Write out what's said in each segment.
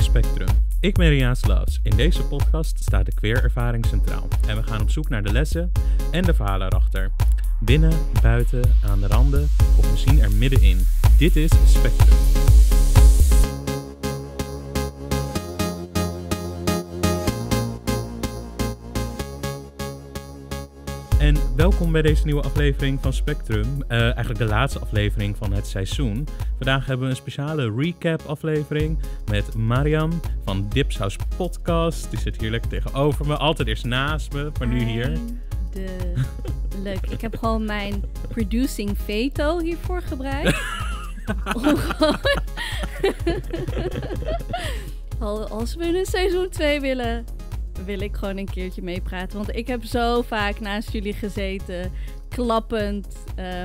Spectrum. Ik ben Ria Slavs. In deze podcast staat de ervaring centraal. En we gaan op zoek naar de lessen en de verhalen erachter. Binnen, buiten, aan de randen of misschien er middenin. Dit is Spectrum. Welkom bij deze nieuwe aflevering van Spectrum. Eh, eigenlijk de laatste aflevering van het seizoen. Vandaag hebben we een speciale recap-aflevering met Mariam van Dipshouse Podcast. Die zit hier lekker tegenover me, altijd eerst naast me, maar nu hier. De... Leuk. Ik heb gewoon mijn producing veto hiervoor gebruikt. oh, Als we een seizoen 2 willen, wil ik gewoon een keertje meepraten. Want ik heb zo vaak naast jullie gezeten, klappend,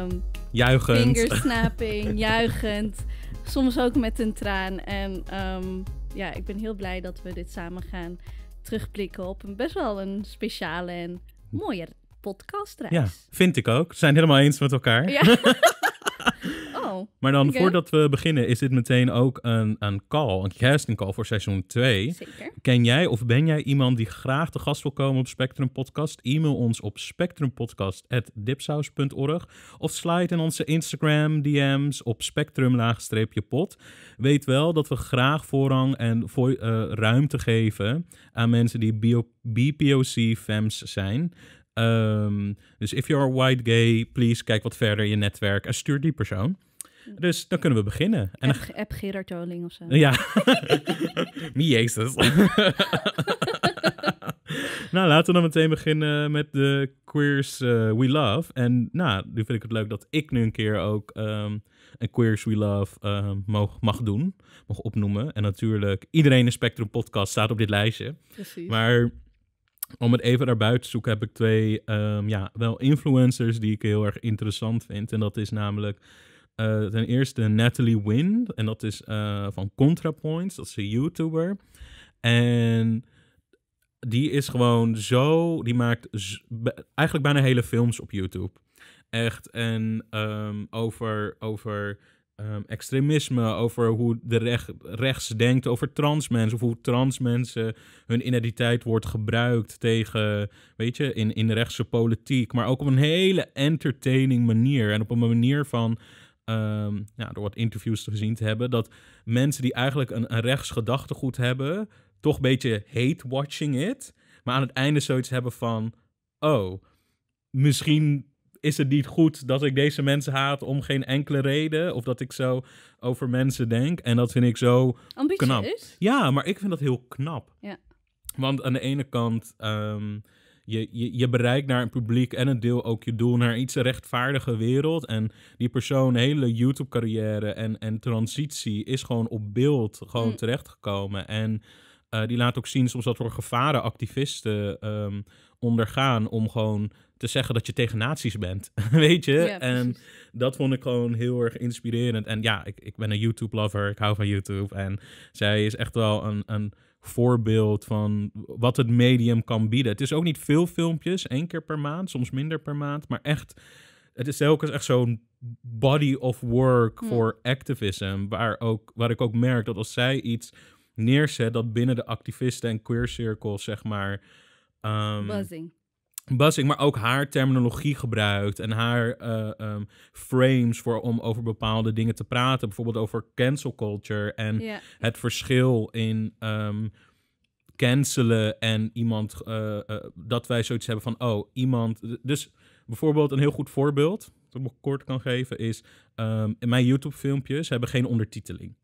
um, juichend, Fingersnapping, juichend. Soms ook met een traan. En ehm, ja, ik ben heel blij dat we dit samen gaan terugblikken op een best wel een speciale en mooie podcastreis. Ja, vind ik ook. We zijn helemaal eens met elkaar. Ja. oh, maar dan voordat we beginnen, is dit meteen ook een, een call, een casting call voor seizoen 2. Zeker. Ken jij of ben jij iemand die graag te gast wil komen op Spectrum Podcast? E-mail ons op spectrumpodcast.dipsaus.org of slide in onze Instagram DM's op spectrum-pod. Weet wel dat we graag voorrang en eh, ruimte geven aan mensen die BPOC-fans zijn. Ehm, dus if you are white gay, please kijk wat verder in je netwerk en stuur die persoon. Dus dan kunnen we beginnen. En app, app Gerard of zo. Ja. Me Jezus. nou, laten we dan meteen beginnen met de Queers eh, We Love. En nou, nu vind ik het leuk dat ik nu een keer ook ehm, een Queers We Love mag, ehm, mag doen. Mag opnoemen. En natuurlijk, iedereen in Spectrum Podcast staat op dit lijstje. Precies. Maar om het even buiten te zoeken, heb ik twee ehm, ja, wel influencers die ik heel erg interessant vind. En dat is namelijk eh, ten eerste Natalie Wynn. En dat is uh, van ContraPoints. Dat is een YouTuber. En die is gewoon zo. Die maakt eigenlijk bijna hele films op YouTube. Echt. En ehm, over. over Ehm, extremisme, over hoe de recht, rechts denkt over trans mensen, of hoe trans mensen hun identiteit wordt gebruikt tegen, weet je, in, in rechtse politiek, maar ook op een hele entertaining manier en op een manier van. Um, ja, door wat interviews te gezien te hebben, dat mensen die eigenlijk een, een rechts gedachtegoed hebben, toch een beetje hate watching it, maar aan het einde zoiets hebben van, oh, misschien is het niet goed dat ik deze mensen haat om geen enkele reden. Of dat ik zo over mensen denk. En dat vind ik zo Ambitieus? knap. Ja, maar ik vind dat heel knap. Ja. Want aan de ene kant, um, je, je, je bereikt naar een publiek en een deel ook je doel naar iets rechtvaardige wereld. En die persoon, hele YouTube-carrière en, en transitie is gewoon op beeld gewoon mm. terechtgekomen. En eh, die laat ook zien soms dat voor gevaren activisten... Ehm, ondergaan om gewoon te zeggen dat je tegen naties bent. Weet je? en dat vond ik gewoon heel erg inspirerend. En ja, ik, ik ben een YouTube-lover. Ik hou van YouTube. En zij is echt wel een, een voorbeeld van wat het medium kan bieden. Het is ook niet veel filmpjes, één keer per maand, soms minder per maand. Maar echt, het is telkens echt zo'n body of work voor activism. Waar, ook, waar ik ook merk dat als zij iets neerzet, dat binnen de activisten en queer circles, zeg maar Um, buzzing. Buzzing, maar ook haar terminologie gebruikt en haar eh, ehm, frames voor, om over bepaalde dingen te praten. Bijvoorbeeld over cancel culture en het verschil in ehm, cancelen en iemand. Eh, eh, dat wij zoiets hebben van, oh, iemand. Dus bijvoorbeeld een heel goed voorbeeld, dat ik kort kan geven, is in mijn YouTube-filmpjes hebben geen ondertiteling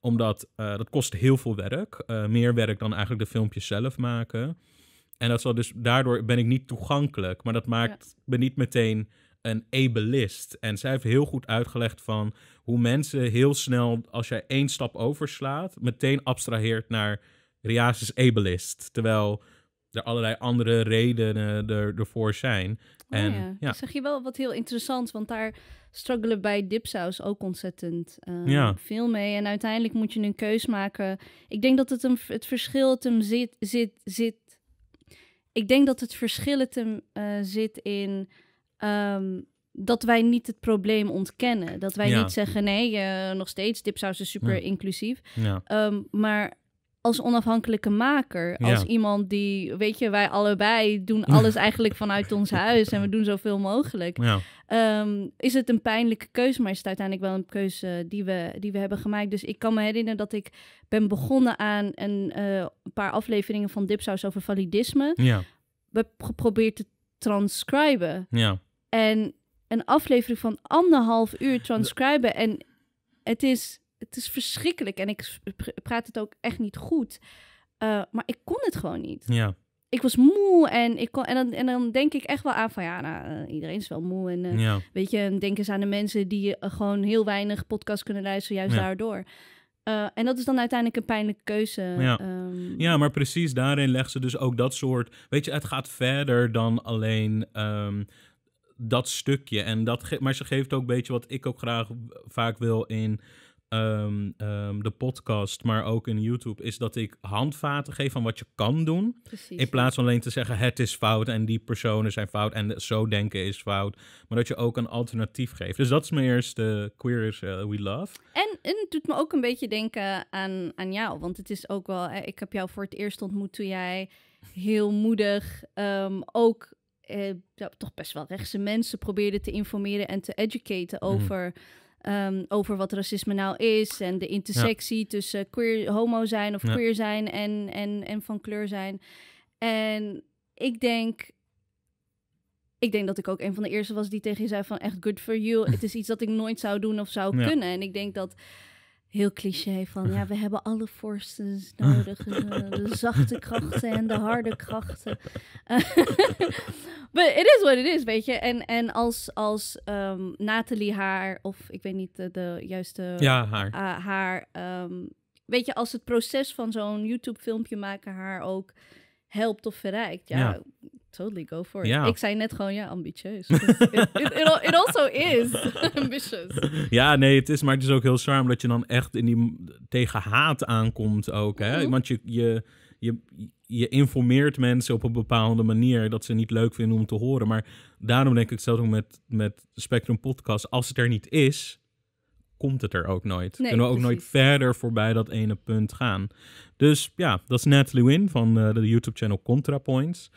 omdat dat kost heel veel werk. meer werk dan eigenlijk de filmpjes zelf maken. En dat zal dus, daardoor ben ik niet toegankelijk. Maar dat maakt me niet meteen een ableist. En zij heeft heel goed uitgelegd van hoe mensen heel snel, als jij één stap overslaat, meteen abstraheert naar Riasis ableist. Terwijl er allerlei andere redenen er, ervoor zijn. Oh en, ja, ja. zeg je wel wat heel interessant, want daar struggelen bij dipsaus ook ontzettend ehm, veel mee. En uiteindelijk moet je een keus maken. Ik denk dat het, een het verschil het hem zit, zit, zit ik denk dat het verschil het eh, zit in ehm, dat wij niet het probleem ontkennen. Dat wij niet zeggen, nee, eh, nog steeds, dipsaus is super inclusief. Ehm, maar als onafhankelijke maker. Als iemand die, weet je, wij allebei doen alles eigenlijk vanuit ons huis en we doen zoveel mogelijk. Ehm, is het een pijnlijke keuze, maar is het uiteindelijk wel een keuze die we, die we hebben gemaakt. Dus ik kan me herinneren dat ik ben begonnen aan een, eh, paar afleveringen van Dipsaus over validisme. Ja. We hebben geprobeerd te transcriben. Ja. En een aflevering van anderhalf uur transcriben en het is het is verschrikkelijk en ik praat het ook echt niet goed. Eh, maar ik kon het gewoon niet. Ja. Ik was moe en, ik kon, en, dan, en dan denk ik echt wel aan van ja, nou, eh, iedereen is wel moe. En eh, weet je, denk eens aan de mensen die gewoon heel weinig podcast kunnen luisteren, juist daardoor. en dat is dan uiteindelijk een pijnlijke keuze. Ja. Ehm. ja, maar precies daarin legt ze dus ook dat soort. Weet je, het gaat verder dan alleen. Ehm, dat stukje. En dat maar ze geeft ook een beetje wat ik ook graag vaak wil in Ehm, ehm, de podcast, maar ook in YouTube, is dat ik handvaten geef van wat je kan doen. Precies. In plaats van alleen te zeggen het is fout en die personen zijn fout en zo denken is fout. Maar dat je ook een alternatief geeft. Dus dat is mijn eerste Queer is eh, We Love. En, en het doet me ook een beetje denken aan, aan jou. Want het is ook wel, eh, ik heb jou voor het eerst ontmoet toen jij heel moedig ehm, ook eh, toch best wel rechtse mensen probeerde te informeren en te educaten mhm. over... Ehm, over wat racisme nou is en de intersectie tussen queer, homo zijn of queer zijn en, en, en van kleur zijn. En ik denk, ik denk dat ik ook een van de eerste was die tegen je zei van echt good for you. Het is iets dat ik nooit zou doen of zou kunnen. En ik denk dat heel cliché van ja, we hebben alle forces nodig. Eh, de, zachte krachten en de harde krachten. But it is what it is, weet je. En, en als, als ehm, Nathalie haar, of ik weet niet de, juiste. Ja, haar. Eh, haar ehm, weet je, als het proces van zo'n YouTube-filmpje maken haar ook helpt of verrijkt. Ja, totally go for it. Ja. Ik zei net gewoon, ja, ambitieus. Dus it, also is ambitious. Ja, nee, het is, maar het is ook heel zwaar omdat je dan echt in die, tegen haat aankomt ook. Hè? Mhm. Want je, je, je, informeert mensen op een bepaalde manier dat ze niet leuk vinden om te horen. Maar daarom denk ik zelfs ook met, met Spectrum Podcast, als het er niet is komt het er ook nooit. Nee, Kunnen we ook nooit verder voorbij dat ene punt gaan. Dus ja, dat is Natalie Win van eh, de YouTube-channel ContraPoints.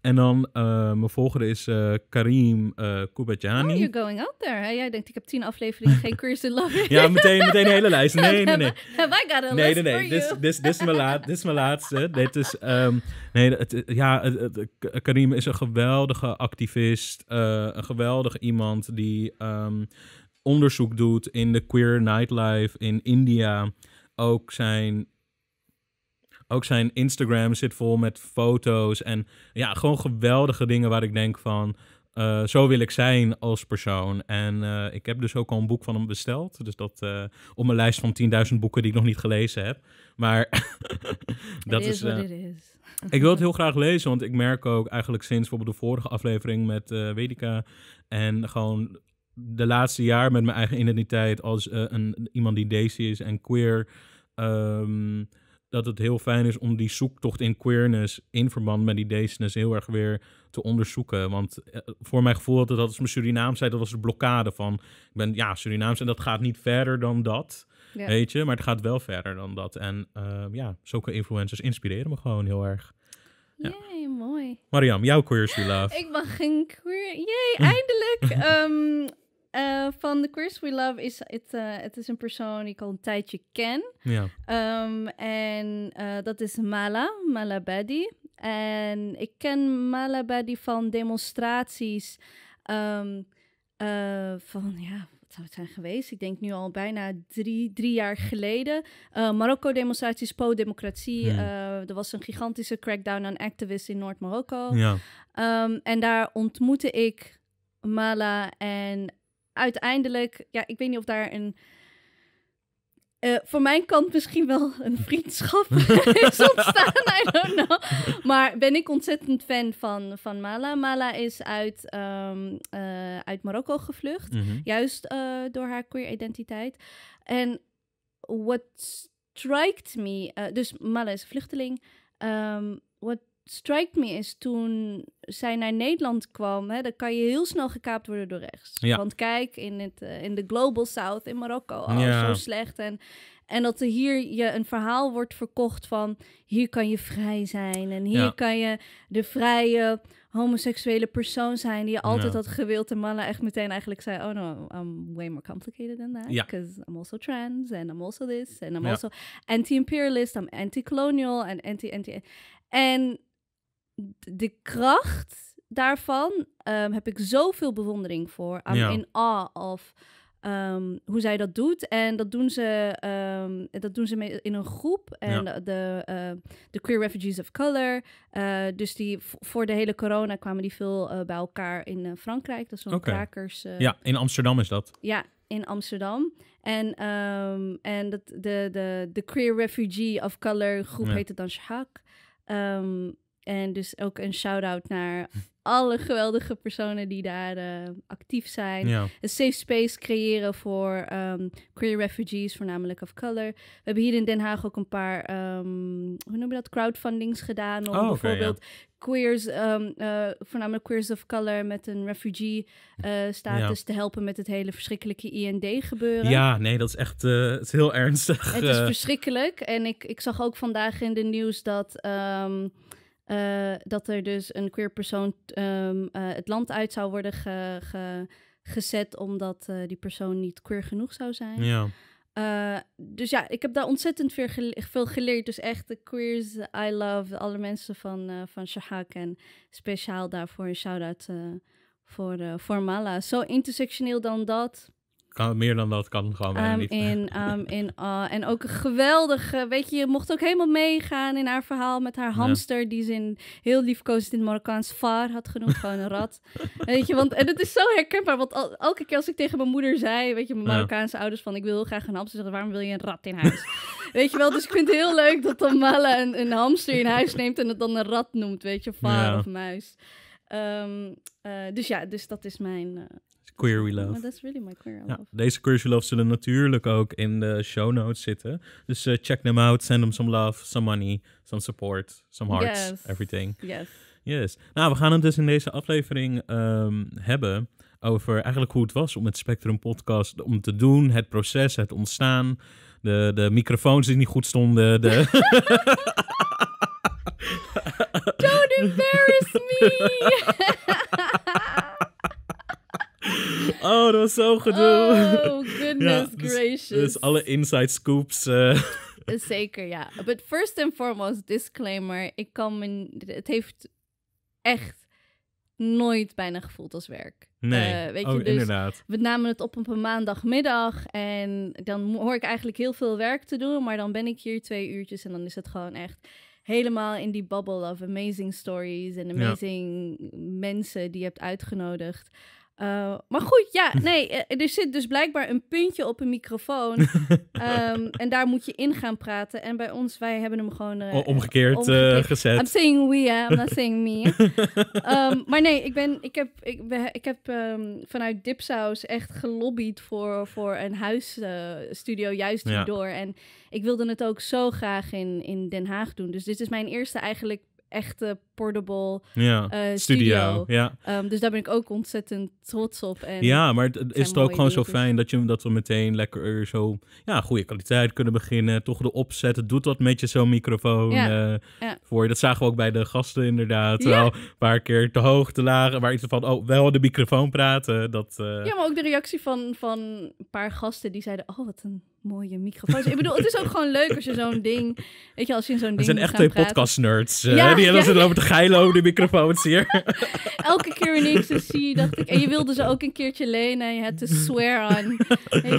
En dan uh, mijn volgende is eh, Karim uh, Kubajani. Oh, you're going out there. Hè? Jij denkt, ik heb tien afleveringen, geen Curse lang Love. ja, meteen, meteen een hele lijst. Nee, nee, nee. Have I got a nee, nee, nee. Dit this, dit is dit is mijn laatste. Dit is, um, nee, het, ja, Karim is een geweldige activist. een geweldige iemand die um, onderzoek doet in de queer nightlife in India. Ook zijn, ook zijn Instagram zit vol met foto's en ja, gewoon geweldige dingen waar ik denk van... Eh, zo wil ik zijn als persoon. En eh, ik heb dus ook al een boek van hem besteld. Dus dat eh, op mijn lijst van 10.000 boeken die ik nog niet gelezen heb. Maar dat is. is ik wil het heel graag lezen, want ik merk ook eigenlijk sinds bijvoorbeeld de vorige aflevering met Wedica. En gewoon de laatste jaar met mijn eigen identiteit als eh, een, iemand die deze is en queer. Ehm, dat het heel fijn is om die zoektocht in queerness in verband met die Daisyness heel erg weer te onderzoeken. Want eh, voor mijn gevoel dat het, dat is mijn Surinaamsheid, dat was de blokkade van ik ben ja Surinaams en dat gaat niet verder dan dat. Weet je, maar het gaat wel verder dan dat. En ehm, ja, zulke influencers inspireren me gewoon heel erg. Ja. mooi. Mariam, jouw queer love. Ik mag geen queer. Jee, eindelijk. Ehm, eh, van The Queers We Love is het, eh, het is een persoon die ik al een tijdje ken. Ja. Ehm, en eh, dat is Mala, Malabadi. En ik ken Malabadi van demonstraties ehm, van, ja, wat zou het zijn geweest? Ik denk nu al bijna drie, drie jaar geleden. Marokko-demonstraties, pro-democratie. er was een gigantische crackdown aan activisten in Noord-Marokko. Ja. Ehm, en daar ontmoette ik Mala en uiteindelijk, ja, ik weet niet of daar een. Uh, mijn kant misschien wel een vriendschap is ontstaan, I don't know. Maar ben ik ontzettend fan van, van Mala. Mala is uit, ehm, eh, uit Marokko gevlucht, mhm. juist eh, door haar queer identiteit. En what strikes me, dus Mala is vluchteling, um, what strike me is toen zij naar Nederland kwam, hè, dan kan je heel snel gekaapt worden door rechts. Ja. Want kijk, in, het, eh, in de Global South in Marokko, al ja. zo slecht. En, en dat er hier je een verhaal wordt verkocht van hier kan je vrij zijn en hier kan je de vrije homoseksuele persoon zijn die je altijd had gewild. En mannen echt meteen eigenlijk zei, oh no, I'm way more complicated than that. Because I'm also trans and I'm also this and I'm also anti-imperialist, I'm anti-colonial en anti-anti... En de kracht daarvan ehm, heb ik zoveel bewondering voor. in awe of ehm, hoe zij dat doet. En dat doen ze, ehm, dat doen ze in een groep. En de, de Queer Refugees of Color. Eh, dus die voor de hele corona kwamen die veel eh, bij elkaar in eh, Frankrijk. Dat is zo'n okay. krakers... ja, in Amsterdam is dat. Ja, in Amsterdam. En, en dat, de, de, de Queer Refugee of Color groep ja. heette dan Shahak. En dus ook een shout-out naar alle geweldige personen die daar eh, actief zijn. Een safe space creëren voor ehm, queer refugees, voornamelijk of color. We hebben hier in Den Haag ook een paar, um, hoe noem je dat, crowdfundings gedaan. Om oh, bijvoorbeeld queers, um, voornamelijk queers of color met een refugee eh, status te helpen met het hele verschrikkelijke IND gebeuren. Ja, nee, dat is echt het is heel ernstig. Het is verschrikkelijk. En ik, ik zag ook vandaag in de nieuws dat eh, dat er dus een queer persoon ehm, eh, het land uit zou worden ge, gezet omdat eh, die persoon niet queer genoeg zou zijn. Ja. dus ja, ik heb daar ontzettend veel, veel geleerd. Dus echt de queers I love, alle mensen van, van Shahak. En speciaal daarvoor een shout-out voor, voor Mala. Zo intersectioneel dan dat kan, meer dan dat kan gewoon ehm, niet. In, ehm, eh, en ook een geweldige, weet je, je mocht ook helemaal meegaan in haar verhaal met haar hamster, die ze in, heel liefkozend in het Marokkaans vaar had genoemd, gewoon een rat. weet je, want en het is zo herkenbaar, want elke keer als ik tegen mijn moeder zei, weet je, mijn Marokkaanse ouders, van ik wil heel graag een hamster, zeggen, waarom wil je een rat in huis? weet je wel, dus ik vind het heel leuk dat Tamala een, een hamster in huis neemt en het dan een rat noemt, weet je, vaar of muis. Ehm, eh, dus ja, dus dat is mijn eh, Query Love. that's really my Query Love. deze Query Love zullen natuurlijk ook in de show notes zitten. Dus eh, check them out. Send them some love, some money, some support, some hearts, everything. Yes. Yes. Nou, we gaan het dus in deze aflevering ehm, hebben over eigenlijk hoe het was om het Spectrum Podcast om te doen, het proces, het ontstaan, de, de microfoons die niet goed stonden, de... Don't embarrass me! Oh, dat was zo gedoe. Oh, goodness dus- gracious. Dus, alle inside scoops. Eh. Eh, zeker, ja. But first and foremost, disclaimer. Ik kan me... Het heeft echt nooit bijna gevoeld als werk. Nee, eh, weet oh, je, dus inderdaad. We namen het op op een maandagmiddag en dan hoor ik eigenlijk heel veel werk te doen, maar dan ben ik hier twee uurtjes en dan is het gewoon echt helemaal in die bubble of amazing stories en amazing mensen die je hebt uitgenodigd. Eh, maar goed, ja, nee, eh, er zit dus blijkbaar een puntje op een microfoon. Ehm, en daar moet je in gaan praten. En bij ons, wij hebben hem gewoon... Eh, omgekeerd, gezet. I'm saying we, yeah, I'm not saying me. Ehm, maar nee, ik, ben, ik heb, ik, ik heb ehm, vanuit Dipsaus echt gelobbyd voor, voor een huisstudio juist ja. hierdoor. En ik wilde het ook zo graag in, in Den Haag doen. Dus dit is mijn eerste eigenlijk echte portable ja, eh, studio. Ja. Ehm, dus daar ben ik ook ontzettend trots op. En ja, maar het is toch ook gewoon zo fijn dat, je, dat we meteen lekker zo ja, goede kwaliteit kunnen beginnen. Toch de opzet, doet dat met je zo'n microfoon eh, voor je. Dat zagen we ook bij de gasten inderdaad. Wel een paar keer te hoog, te laag. Maar iets van, oh, wel de microfoon praten. Dat, eh, Ja, maar ook de reactie van, van een paar gasten die zeiden, oh, wat een mooie microfoon. ik bedoel, het is ook gewoon leuk als je zo'n ding, weet je, als je zo'n ding We zijn echt twee podcast nerds. Uh, die hebben ja, over te Geilo de microfoons hier. Elke keer wanneer ik ze zie, dacht ik... En je wilde ze ook een keertje lenen en je had te swear on.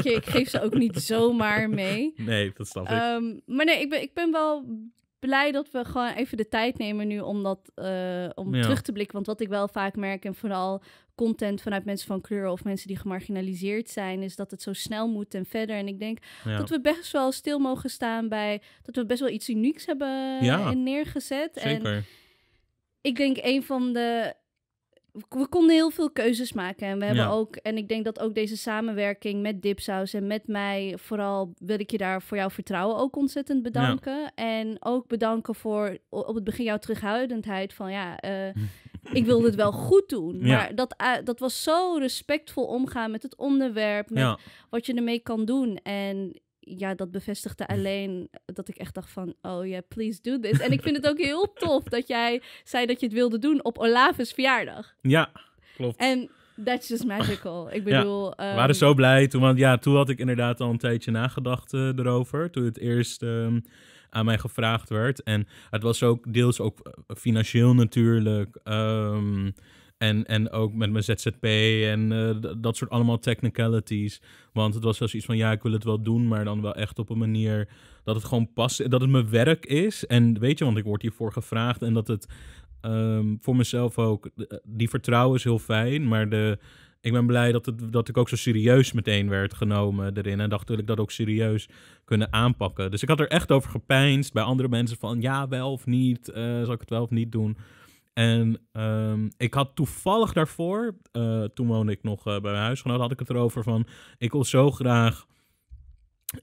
ik geef ze ook niet zomaar mee. Nee, dat snap ik. Ehm, maar nee, ik ben, ik ben wel blij dat we gewoon even de tijd nemen nu om, dat, eh, om terug te blikken. Want wat ik wel vaak merk, en vooral content vanuit mensen van kleur of mensen die gemarginaliseerd zijn, is dat het zo snel moet en verder. En ik denk dat we best wel stil mogen staan bij dat we best wel iets unieks hebben ja. Eh, neergezet. Zeker. En ik denk een van de. We konden heel veel keuzes maken. En we hebben ook. En ik denk dat ook deze samenwerking met Dipsaus en met mij. Vooral wil ik je daar voor jouw vertrouwen ook ontzettend bedanken. En ook bedanken voor op het begin jouw terughoudendheid. Van ja, eh, ik wilde het wel goed doen. Maar dat, eh, dat was zo respectvol omgaan met het onderwerp. Met wat je ermee kan doen. En ja, dat bevestigde hm. alleen dat ik echt dacht van, oh ja, yeah, please do this. En ik vind het ook heel tof dat jij zei dat je het wilde doen op Olaf's verjaardag. Ja, klopt. En that's just magical. Ik bedoel... we waren ehm, zo blij. Toen, want ja, toen had ik inderdaad al een tijdje nagedacht eh, erover. Toen het eerst... Ehm, aan mij gevraagd werd. En het was ook deels ook eh, financieel natuurlijk. Ehm, en, en ook met mijn ZZP en eh, dat soort allemaal technicalities. Want het was wel iets van, ja, ik wil het wel doen, maar dan wel echt op een manier dat het gewoon past. Dat het mijn werk is. En weet je, want ik word hiervoor gevraagd. En dat het ehm, voor mezelf ook, die vertrouwen is heel fijn. Maar de, ik ben blij dat, het, dat ik ook zo serieus meteen werd genomen erin. En dacht dat ik dat ook serieus kunnen aanpakken. Dus ik had er echt over gepijnst bij andere mensen van, ja, wel of niet. Eh, zal ik het wel of niet doen? En ehm, ik had toevallig daarvoor, eh, toen woonde ik nog eh, bij mijn huisgenoot, had ik het erover van: ik wil zo graag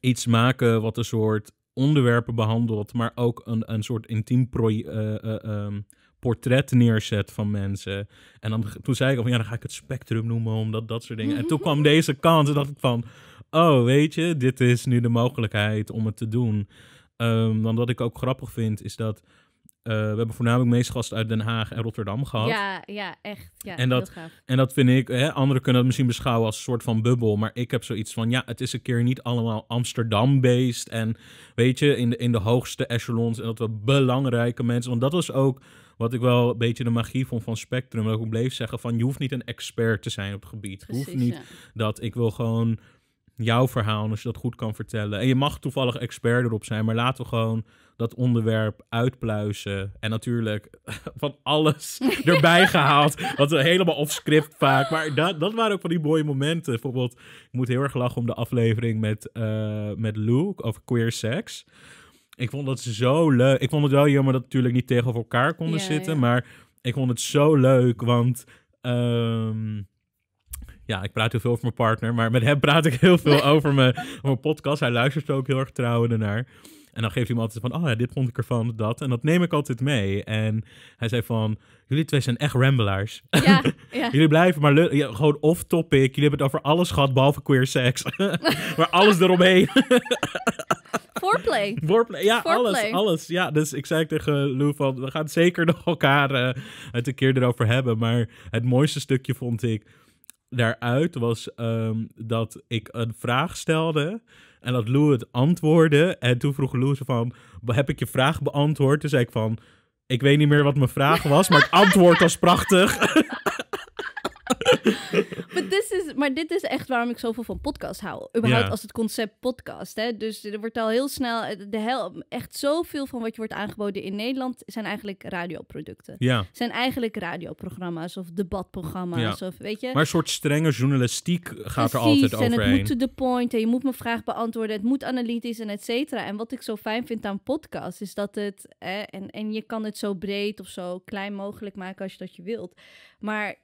iets maken wat een soort onderwerpen behandelt, maar ook een, een soort intiem eh, ehm, portret neerzet van mensen. En dan, toen zei ik ook van ja, dan ga ik het spectrum noemen, omdat dat soort dingen. En toen kwam deze kans en dacht ik van, oh weet je, dit is nu de mogelijkheid om het te doen. Um, want wat ik ook grappig vind is dat eh, we hebben voornamelijk meest gasten uit Den Haag en Rotterdam gehad. Ja, ja echt. Ja, en, dat, en dat vind ik, hè, anderen kunnen het misschien beschouwen als een soort van bubbel. Maar ik heb zoiets van, ja, het is een keer niet allemaal Amsterdam-based. En weet je, in de, in de hoogste echelons. En dat we belangrijke mensen. Want dat was ook wat ik wel een beetje de magie vond van Spectrum. Dat ik bleef zeggen van, je hoeft niet een expert te zijn op het gebied. hoeft niet dat, ik wil gewoon jouw verhaal, als je dat goed kan vertellen. En je mag toevallig expert erop zijn, maar laten we gewoon dat onderwerp uitpluizen. En natuurlijk van alles erbij gehaald. Wat helemaal off-script vaak. Maar dat, dat waren ook van die mooie momenten. Bijvoorbeeld, ik moet heel erg lachen om de aflevering met, eh, met Luke over queer seks. Ik vond dat zo leuk. Ik vond het wel jammer dat natuurlijk niet tegenover elkaar konden zitten. Maar ik vond het zo leuk, want... Um, ja, ik praat heel veel over mijn partner, maar met hem praat ik heel veel over mijn, mijn podcast. Hij luistert ook heel erg trouw ernaar. En dan geeft hij me altijd van, oh ja, dit vond ik ervan, dat. En dat neem ik altijd mee. En hij zei van, jullie twee zijn echt rambelaars. Ja, ja. jullie blijven maar gewoon off-topic. Jullie hebben het over alles gehad, behalve queer seks. maar alles eromheen. Voorplay. Voorplay, ja, alles, alles. Ja, dus ik zei tegen Lou van, we gaan zeker nog elkaar uh, het een keer erover hebben. Maar het mooiste stukje vond ik daaruit was ehm, dat ik een vraag stelde en dat Lou het antwoordde. En toen vroeg Lou ze van, heb ik je vraag beantwoord? Toen zei ik van, ik weet niet meer wat mijn vraag was, maar het antwoord was prachtig. maar dit is echt waarom ik zoveel van podcast hou. Überhaupt als het concept podcast. Hè? Dus er wordt al heel snel, eh, de hel, echt zoveel van wat je wordt aangeboden in Nederland zijn eigenlijk radioproducten. Ja. Zijn eigenlijk radioprogramma's of debatprogramma's. Of, weet je? Maar een soort strenge journalistiek gaat er altijd overheen. en het moet to the point en je moet mijn vraag beantwoorden. Het moet analytisch en et cetera. En wat ik zo fijn vind aan podcast is dat het, en, en je kan het zo breed of zo klein mogelijk maken als je dat je wilt. Maar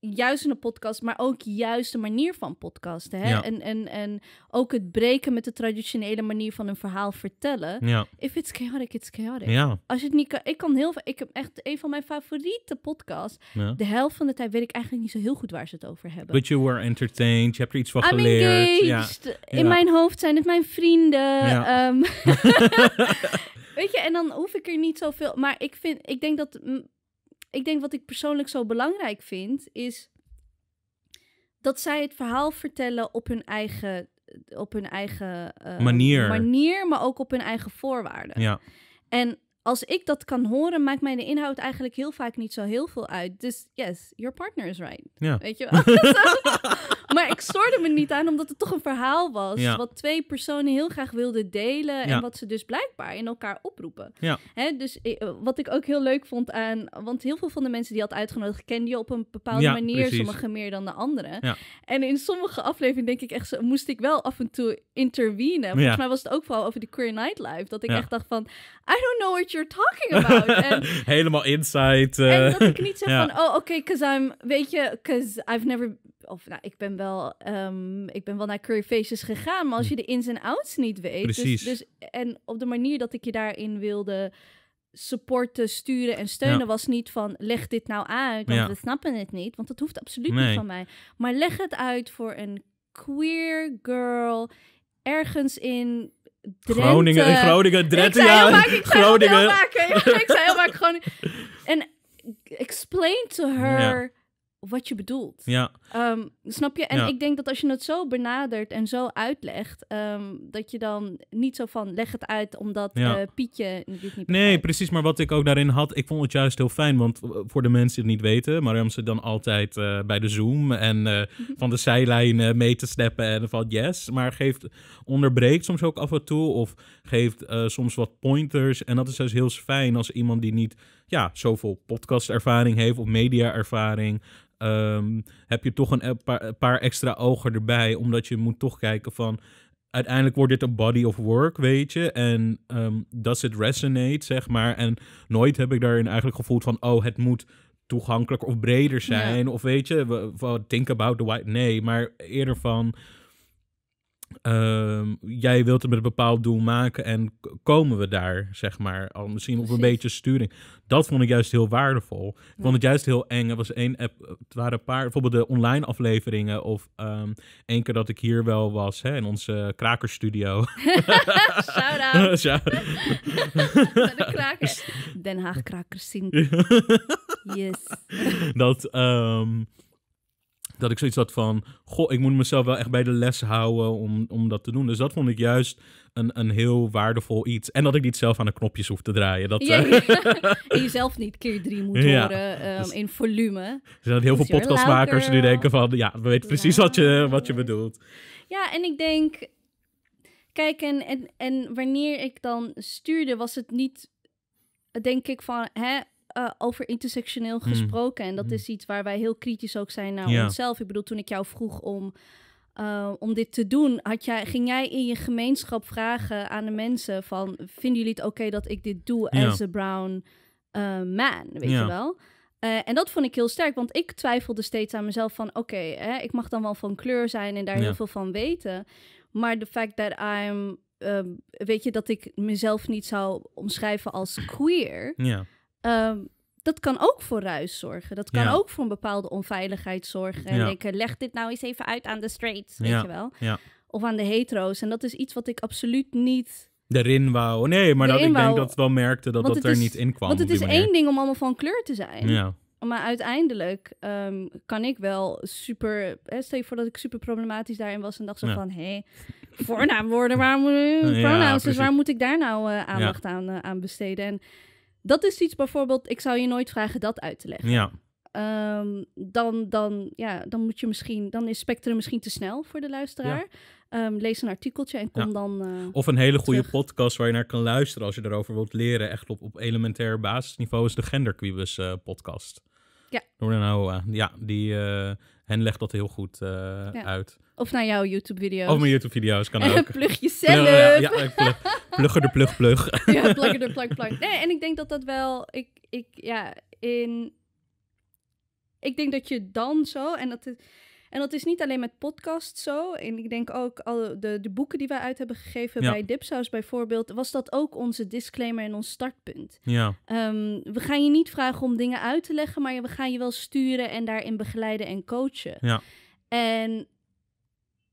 juist een podcast, maar ook juist de manier van podcasten. Hè? En, en, en ook het breken met de traditionele manier van een verhaal vertellen. Ja. If it's chaotic, it's chaotic. Ja. Als je het niet kan, ik kan heel veel. Ik heb echt een van mijn favoriete podcasts. De helft van de tijd weet ik eigenlijk niet zo heel goed waar ze het over hebben. But you were entertained. Je hebt er iets van geleerd. In mijn hoofd zijn het mijn vrienden. Ehm. weet je, en dan hoef ik er niet zoveel. Maar ik vind, ik denk dat ik denk wat ik persoonlijk zo belangrijk vind, is dat zij het verhaal vertellen op hun eigen, op hun eigen eh, manier. manier, maar ook op hun eigen voorwaarden. Ja. En als ik dat kan horen, maakt mij de inhoud eigenlijk heel vaak niet zo heel veel uit. Dus yes, your partner is right. Weet je wel? maar ik stoorde me niet aan, omdat het toch een verhaal was. Wat twee personen heel graag wilden delen. En wat ze dus blijkbaar in elkaar oproepen. Hè, dus eh, wat ik ook heel leuk vond aan. Want heel veel van de mensen die had uitgenodigd, kende je op een bepaalde manier. Sommige meer dan de anderen. En in sommige afleveringen denk ik echt, moest ik wel af en toe intervenen. Volgens mij was het ook vooral over de queer nightlife. Dat ik echt dacht van, I don't know what you're talking about. Helemaal insight. Eh, en dat ik niet zeg van, oh oké, okay, I'm, weet je, cause I've never, of nou, ik ben wel, ehm, ik ben wel naar curry faces gegaan, maar als hm. je de ins en outs niet weet. Dus, Precies. Dus, dus, en op de manier dat ik je daarin wilde supporten, sturen en steunen was niet van leg dit nou uit, want we snappen het niet, want dat hoeft absoluut niet van mij. Maar leg het uit voor een queer girl ergens in Drenthe. Groningen, Groningen, Drenthe, ja. Vaak, ik Groningen. Heel vaak, ik zei heel vaak Groningen. En explain to her... Ja wat je bedoelt. Ja. Ehm, snap je? En ik denk dat als je het zo benadert en zo uitlegt, ehm, dat je dan niet zo van leg het uit omdat eh, Pietje dit niet begrijpt. Nee, precies. Maar wat ik ook daarin had, ik vond het juist heel fijn, want eh, voor de mensen die het niet weten, Mariam zit dan altijd eh, bij de Zoom en mhm. van de zijlijn mee te snappen en van yes, maar geeft onderbreekt soms ook af en toe of geeft soms wat pointers en dat is dus heel fijn als iemand die niet ja, zoveel podcastervaring heeft of mediaervaring. Um, heb je toch e-, een paar, extra ogen erbij, omdat je moet toch kijken van uiteindelijk wordt dit een body of work, weet je. En ehm, does it resonate, zeg maar. En nooit heb ik daarin eigenlijk gevoeld van, oh, het moet toegankelijk of breder zijn. Of weet je, we, think about the white. Nee, maar eerder van, Ehm, jij wilt het met een bepaald doel maken en komen we daar, zeg maar, al misschien op een beetje sturing. Dat vond ik juist heel waardevol. Ik vond het juist heel eng. Er was één app, het waren een paar, bijvoorbeeld de online afleveringen of um, één keer dat ik hier wel was, hè, in onze krakerstudio. Shout-out. Shout krakers. Den Haag krakers zien. yes. Dat... Ehm, dat ik zoiets had van, goh, ik moet mezelf wel echt bij de les houden om, om dat te doen. Dus dat vond ik juist een, een heel waardevol iets. En dat ik niet zelf aan de knopjes hoef te draaien. Dat, ja, eh, en jezelf niet keer drie moet horen ehm, dus in volume. Er zijn heel veel podcastmakers die denken van, ja, we weten precies wat, je, wat je bedoelt. Ja, en ik denk, kijk, en, en, en wanneer ik dan stuurde, was het niet, denk ik van, hè, eh, over intersectioneel hmm. gesproken. En dat hmm. is iets waar wij heel kritisch ook zijn naar onszelf. Ik bedoel, toen ik jou vroeg om, eh, om dit te doen, had jij, ging jij in je gemeenschap vragen aan de mensen van... vinden jullie het oké dat ik dit doe als as a brown eh, man, weet ja. je wel? en dat vond ik heel sterk, want ik twijfelde steeds aan mezelf van... oké, ik mag dan wel van kleur zijn en daar heel veel van weten. Maar de fact that I'm... weet je, dat ik mezelf niet zou omschrijven als queer... Ja Ehm, dat kan ook voor ruis zorgen. Dat kan ook voor een bepaalde onveiligheid zorgen. En ik eh, leg dit nou eens even uit aan de straights, weet je wel. Of aan de hetero's. En dat is iets wat ik absoluut niet... Erin wou. Nee, maar dat, ik denk dat wel merkte dat dat er niet in kwam. Want het is één ding om allemaal van kleur te zijn. Ja. Maar uiteindelijk ehm, kan ik wel super... Hè, stel je voor dat ik super problematisch daarin was en dacht zo van... Hé, hey, voornaamwoorden, waar moet, waar moet ik daar nou eh, aandacht aan, eh, aan besteden? En dat is iets bijvoorbeeld, ik zou je nooit vragen dat uit te leggen. Ja. Ehm, dan, dan, ja, dan moet je misschien, dan is Spectrum misschien te snel voor de luisteraar. Ehm, lees een artikeltje en kom dan. Eh, of een hele goede podcast waar je naar kan luisteren als je erover wilt leren. Echt op, op elementair basisniveau is de Genderquibus uh, podcast. Ja. Door nou, ja, die, eh, hen legt dat heel goed uit. Of naar jouw YouTube-video's. Of mijn YouTube-video's kan ook. plug jezelf. Ja, ja, plugger de plug, plug. ja, plugger de plug, plug. Nee, en ik denk dat dat wel... Ik, ik, ja, in... Ik denk dat je dan zo... En dat, het, en dat is niet alleen met podcasts zo. En ik denk ook al de, de boeken die wij uit hebben gegeven bij Dipsaus bijvoorbeeld... was dat ook onze disclaimer en ons startpunt. Ja. Ehm, we gaan je niet vragen om dingen uit te leggen... maar we gaan je wel sturen en daarin begeleiden en coachen. Ja. En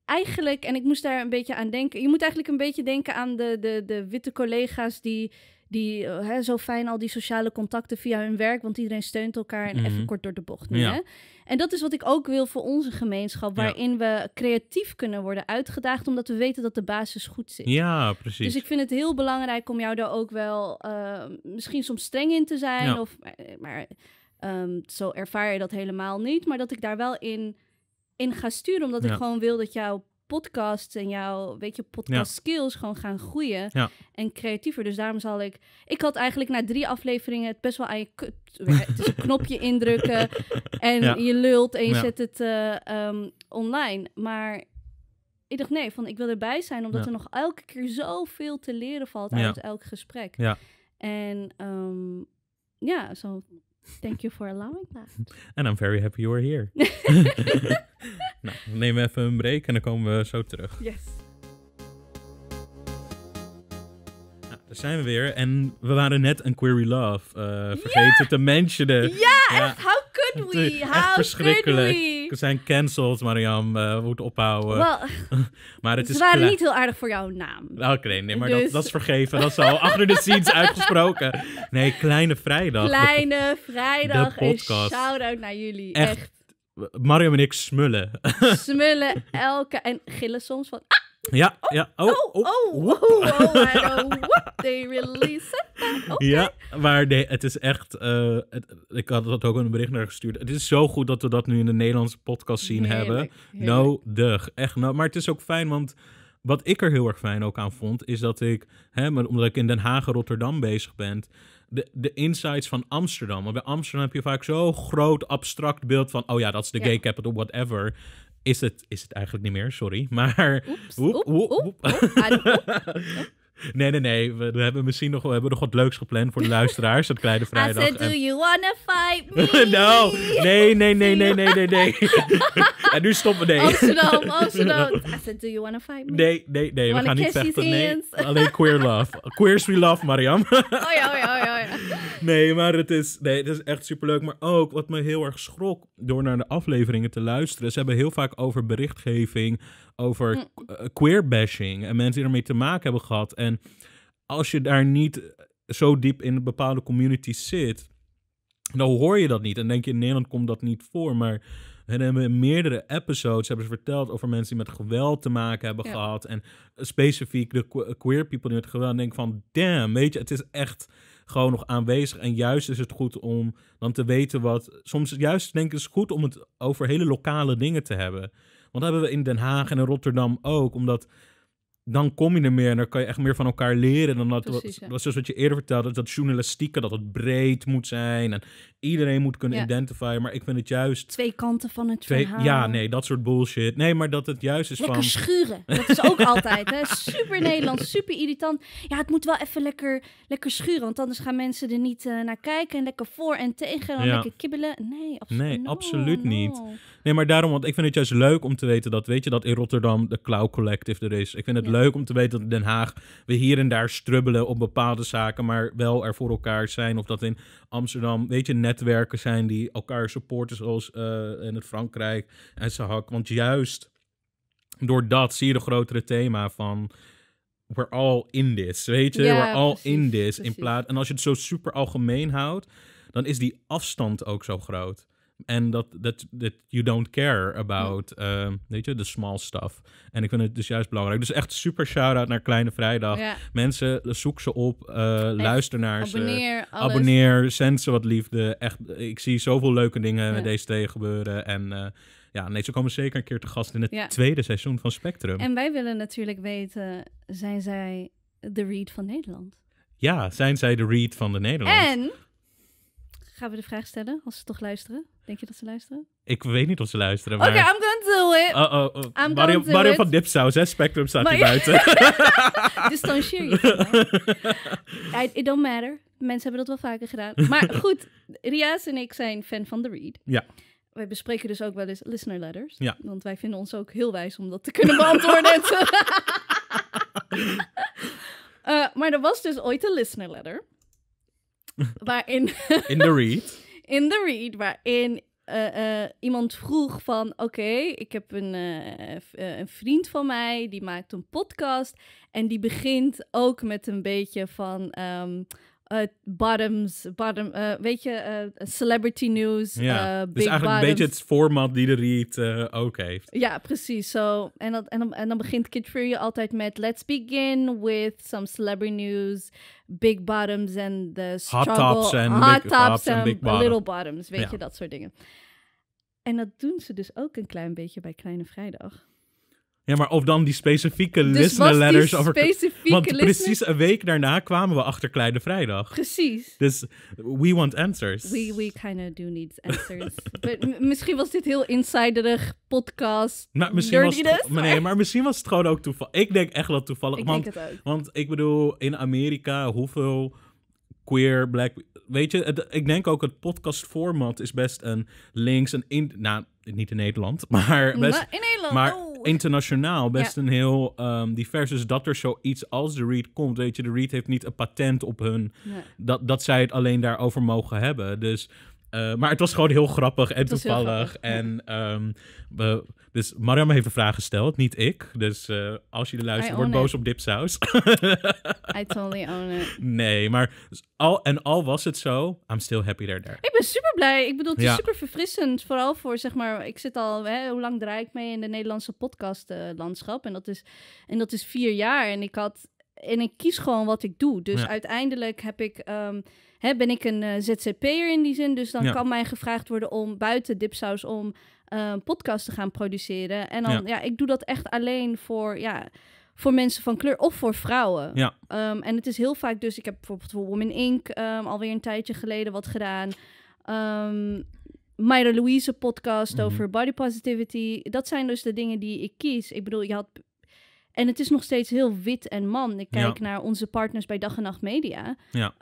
eigenlijk, en ik moest daar een beetje aan denken. Je moet eigenlijk een beetje denken aan de, de, de witte collega's die, die eh, hè, zo fijn al die sociale contacten via hun werk, want iedereen steunt elkaar en even mhm. kort door de bocht. hè? En dat is wat ik ook wil voor onze gemeenschap, waarin we creatief kunnen worden uitgedaagd, omdat we weten dat de basis goed zit. Ja, precies. Dus ik vind het heel belangrijk om jou daar ook wel eh, misschien soms streng in te zijn, of, eh, maar, ehm, zo ervaar je dat helemaal niet, maar dat ik daar wel in in ga sturen. Omdat ik gewoon wil dat jouw podcast en jouw, weet je, podcast skills gewoon gaan groeien. En creatiever. Dus daarom zal ik... Ik had eigenlijk na drie afleveringen het best wel aan je... Kut, het is een knopje indrukken en je lult en je zet het eh, ehm, online. Maar ik dacht, nee, van ik wil erbij zijn, omdat er nog elke keer zoveel te leren valt uit elk gesprek. Ja. En ehm, ja, zo, thank you for allowing that. And I'm very happy you're here. Nou, dan nemen we even een break en dan komen we zo terug. Yes. Nou, daar zijn we weer. En we waren net een Query Love uh, vergeten te mentionen. Ja, echt. How could we? How verschrikkelijk. Could we? we? zijn cancelled, Mariam. Uh, moeten ophouden. maar het is waren niet heel aardig voor jouw naam. Oké, nee, maar dat, dus- dat, is vergeven. Dat is al achter de scenes uitgesproken. Nee, Kleine Vrijdag. Kleine Vrijdag. De podcast. shout-out naar jullie. echt Mario en ik smullen. smullen elke... En gillen soms van... Ah! Ja, oh, ja. Oh, oh, oh, oh, oh, oh, oh they release ah, okay. Ja, maar nee, het is echt... Uh, ik had dat ook een bericht naar gestuurd. Het is zo goed dat we dat nu in de Nederlandse podcast zien hebben. Heerlijk. No, dug. Echt, no. maar het is ook fijn, want wat ik er heel erg fijn ook aan vond, is dat ik, hè, omdat ik in Den Haag en Rotterdam bezig ben, de, de insights van Amsterdam. Maar bij Amsterdam heb je vaak zo'n groot abstract beeld van, oh ja, dat is de gay capital, whatever. Is het, is het eigenlijk niet meer, sorry. Maar. Oeps, ah, Nee, nee, nee. We, hebben misschien nog, we hebben nog wat leuks gepland voor de luisteraars. Dat kleine vrijdag. I said, do you wanna fight me? no. Nee, nee, nee, nee, nee, nee, nee. en nu stoppen we. Nee. Amsterdam, I said, do you wanna fight me? Nee, nee, nee. we gaan niet vechten. Nee. Alleen queer love. Queers we love, Mariam. oh ja, oh ja, oh ja. Oh nee, maar het is, nee, het is echt superleuk. Maar ook wat me heel erg schrok door naar de afleveringen te luisteren. Ze hebben heel vaak over berichtgeving over mm. eh, queer bashing en mensen die ermee te maken hebben gehad. En als je daar niet eh, zo diep in een bepaalde community zit, dan hoor je dat niet. En denk je, in Nederland komt dat niet voor. Maar en hebben meerdere episodes hebben ze verteld over mensen die met geweld te maken hebben gehad. En specifiek de queer people die met geweld. En denk van, damn, weet je, het is echt gewoon nog aanwezig. En juist is het goed om dan te weten wat... Soms juist denk ik, is het goed om het over hele lokale dingen te hebben. Want dat hebben we in Den Haag en in Rotterdam ook. Omdat dan kom je er meer en dan kan je echt meer van elkaar leren. Dan dat, Precies, zoals wat je eerder vertelde, dat journalistieke, dat het breed moet zijn en iedereen moet kunnen identifieren. Maar ik vind het juist... Twee kanten van het twee, verhaal. Ja, nee, dat soort bullshit. Nee, maar dat het juist is van... schuren, dat is ook altijd. Hè? Super Nederlands, super irritant. Ja, het moet wel even lekker, lekker schuren, want anders gaan mensen er niet eh, naar kijken en lekker voor en tegen en lekker kibbelen. Nee, nee absoluut niet. Nee, maar daarom, want ik vind het juist leuk om te weten dat, weet je, dat in Rotterdam de Cloud Collective er is. Ik vind het leuk leuk om te weten dat Den Haag we hier en daar strubbelen op bepaalde zaken, maar wel er voor elkaar zijn. Of dat in Amsterdam, weet je, netwerken zijn die elkaar supporten, zoals eh, in het Frankrijk en Sahak. Want juist door dat zie je de grotere thema van we're all in this, weet je? Ja, we're all in this. In plaats, en als je het zo super algemeen houdt, dan is die afstand ook zo groot. En dat dat dat you don't care about, ja. Ehm, weet je, de small stuff. En ik vind het dus juist belangrijk. Dus echt super shout-out naar Kleine Vrijdag. Mensen, zoek ze op, uh, luister naar ze. Abonneer, Abonneer, zend ze wat liefde. Echt, ik zie zoveel leuke dingen met deze twee gebeuren. En eh, ja, nee, ze komen zeker een keer te gast in het tweede seizoen van Spectrum. En wij willen natuurlijk weten, zijn zij de Reed van Nederland? Ja, zijn zij de Reed van de Nederland? En gaan we de vraag stellen, als ze toch luisteren? Denk je dat ze luisteren? Ik weet niet of ze luisteren, maar... Oké, okay, I'm gonna do it. Uh oh, oh, oh. Mario, Mario van Dipsaus, hè? Spectrum staat hier buiten. Distancieer je. it don't matter. Mensen hebben dat wel vaker gedaan. Maar goed, Riaa's en ik zijn fan van The Read. Ja. Wij bespreken dus ook wel eens listener letters. Ja. Want wij vinden ons ook heel wijs om dat te kunnen beantwoorden. Eh, maar er was dus ooit een listener letter. Waarin... In The Read in The Read, waarin eh, eh, iemand vroeg van... Oké, ik heb een, eh, een vriend van mij, die maakt een podcast. En die begint ook met een beetje van... Ehm, uh, bottoms, bottom, eh, weet je, eh, celebrity news. Ja. Dus big dus eigenlijk een beetje het format die de Reed ook heeft. Ja, precies. So, en, dat, en, dan, en dan begint Kid Fury altijd met: Let's begin with some celebrity news, big bottoms and the struggle. Hot tops en big and little bottoms, weet je, dat soort dingen. En dat doen ze dus ook een klein beetje bij Kleine Vrijdag. Ja, maar of dan die specifieke dus listener letters over. Specifieke want precies een week daarna kwamen we achter Kleine Vrijdag. Precies. Dus we want answers. We, we kind of do need answers. misschien was dit heel insiderig podcast. Maar misschien was het, Nee, maar misschien was het gewoon ook toeval. Ik denk echt dat toevallig. Ik want, denk het ook. Want ik bedoel, in Amerika, hoeveel queer, black. Weet je, het, ik denk ook het podcast format is best een links, een. In, nou, niet in Nederland, maar, in Nederland, maar oh. internationaal best een heel ehm, diversus. dat er zoiets als de Reed komt, weet je, de Reed heeft niet een patent op hun, dat, dat zij het alleen daarover mogen hebben. Dus, eh, maar het was gewoon heel grappig en toevallig. En ehm, we, dus Mariam heeft een vraag gesteld, niet ik. Dus uh, als jullie luisteren, wordt boos op dipsaus. I totally own it. Nee, maar al, en al was het zo, I'm still happy there. Ik ben super blij. Ik bedoel, het is super verfrissend. Vooral voor, zeg maar, ik zit al, hè, hoe lang draai ik mee in de Nederlandse podcastlandschap? Eh, en, dat is, en dat is vier jaar. En ik had, en ik kies gewoon wat ik doe. Dus uiteindelijk heb ik... Ehm, ben ik een uh, eh, ZZP'er in die zin. Dus dan kan mij gevraagd worden om buiten dipsaus om eh, podcast te gaan produceren. En dan, ja. ik doe dat echt alleen voor, ja, voor mensen van kleur of voor vrouwen. Ja. Ehm, en het is heel vaak dus, ik heb bijvoorbeeld voor Woman Inc. Ehm, alweer een tijdje geleden wat gedaan. Um, ehm, Myra Louise podcast mhm. over body positivity. Dat zijn dus de dingen die ik kies. Ik bedoel, je had en het is nog steeds heel wit en man. Ik kijk naar onze partners bij Dag en Nacht Media. Ja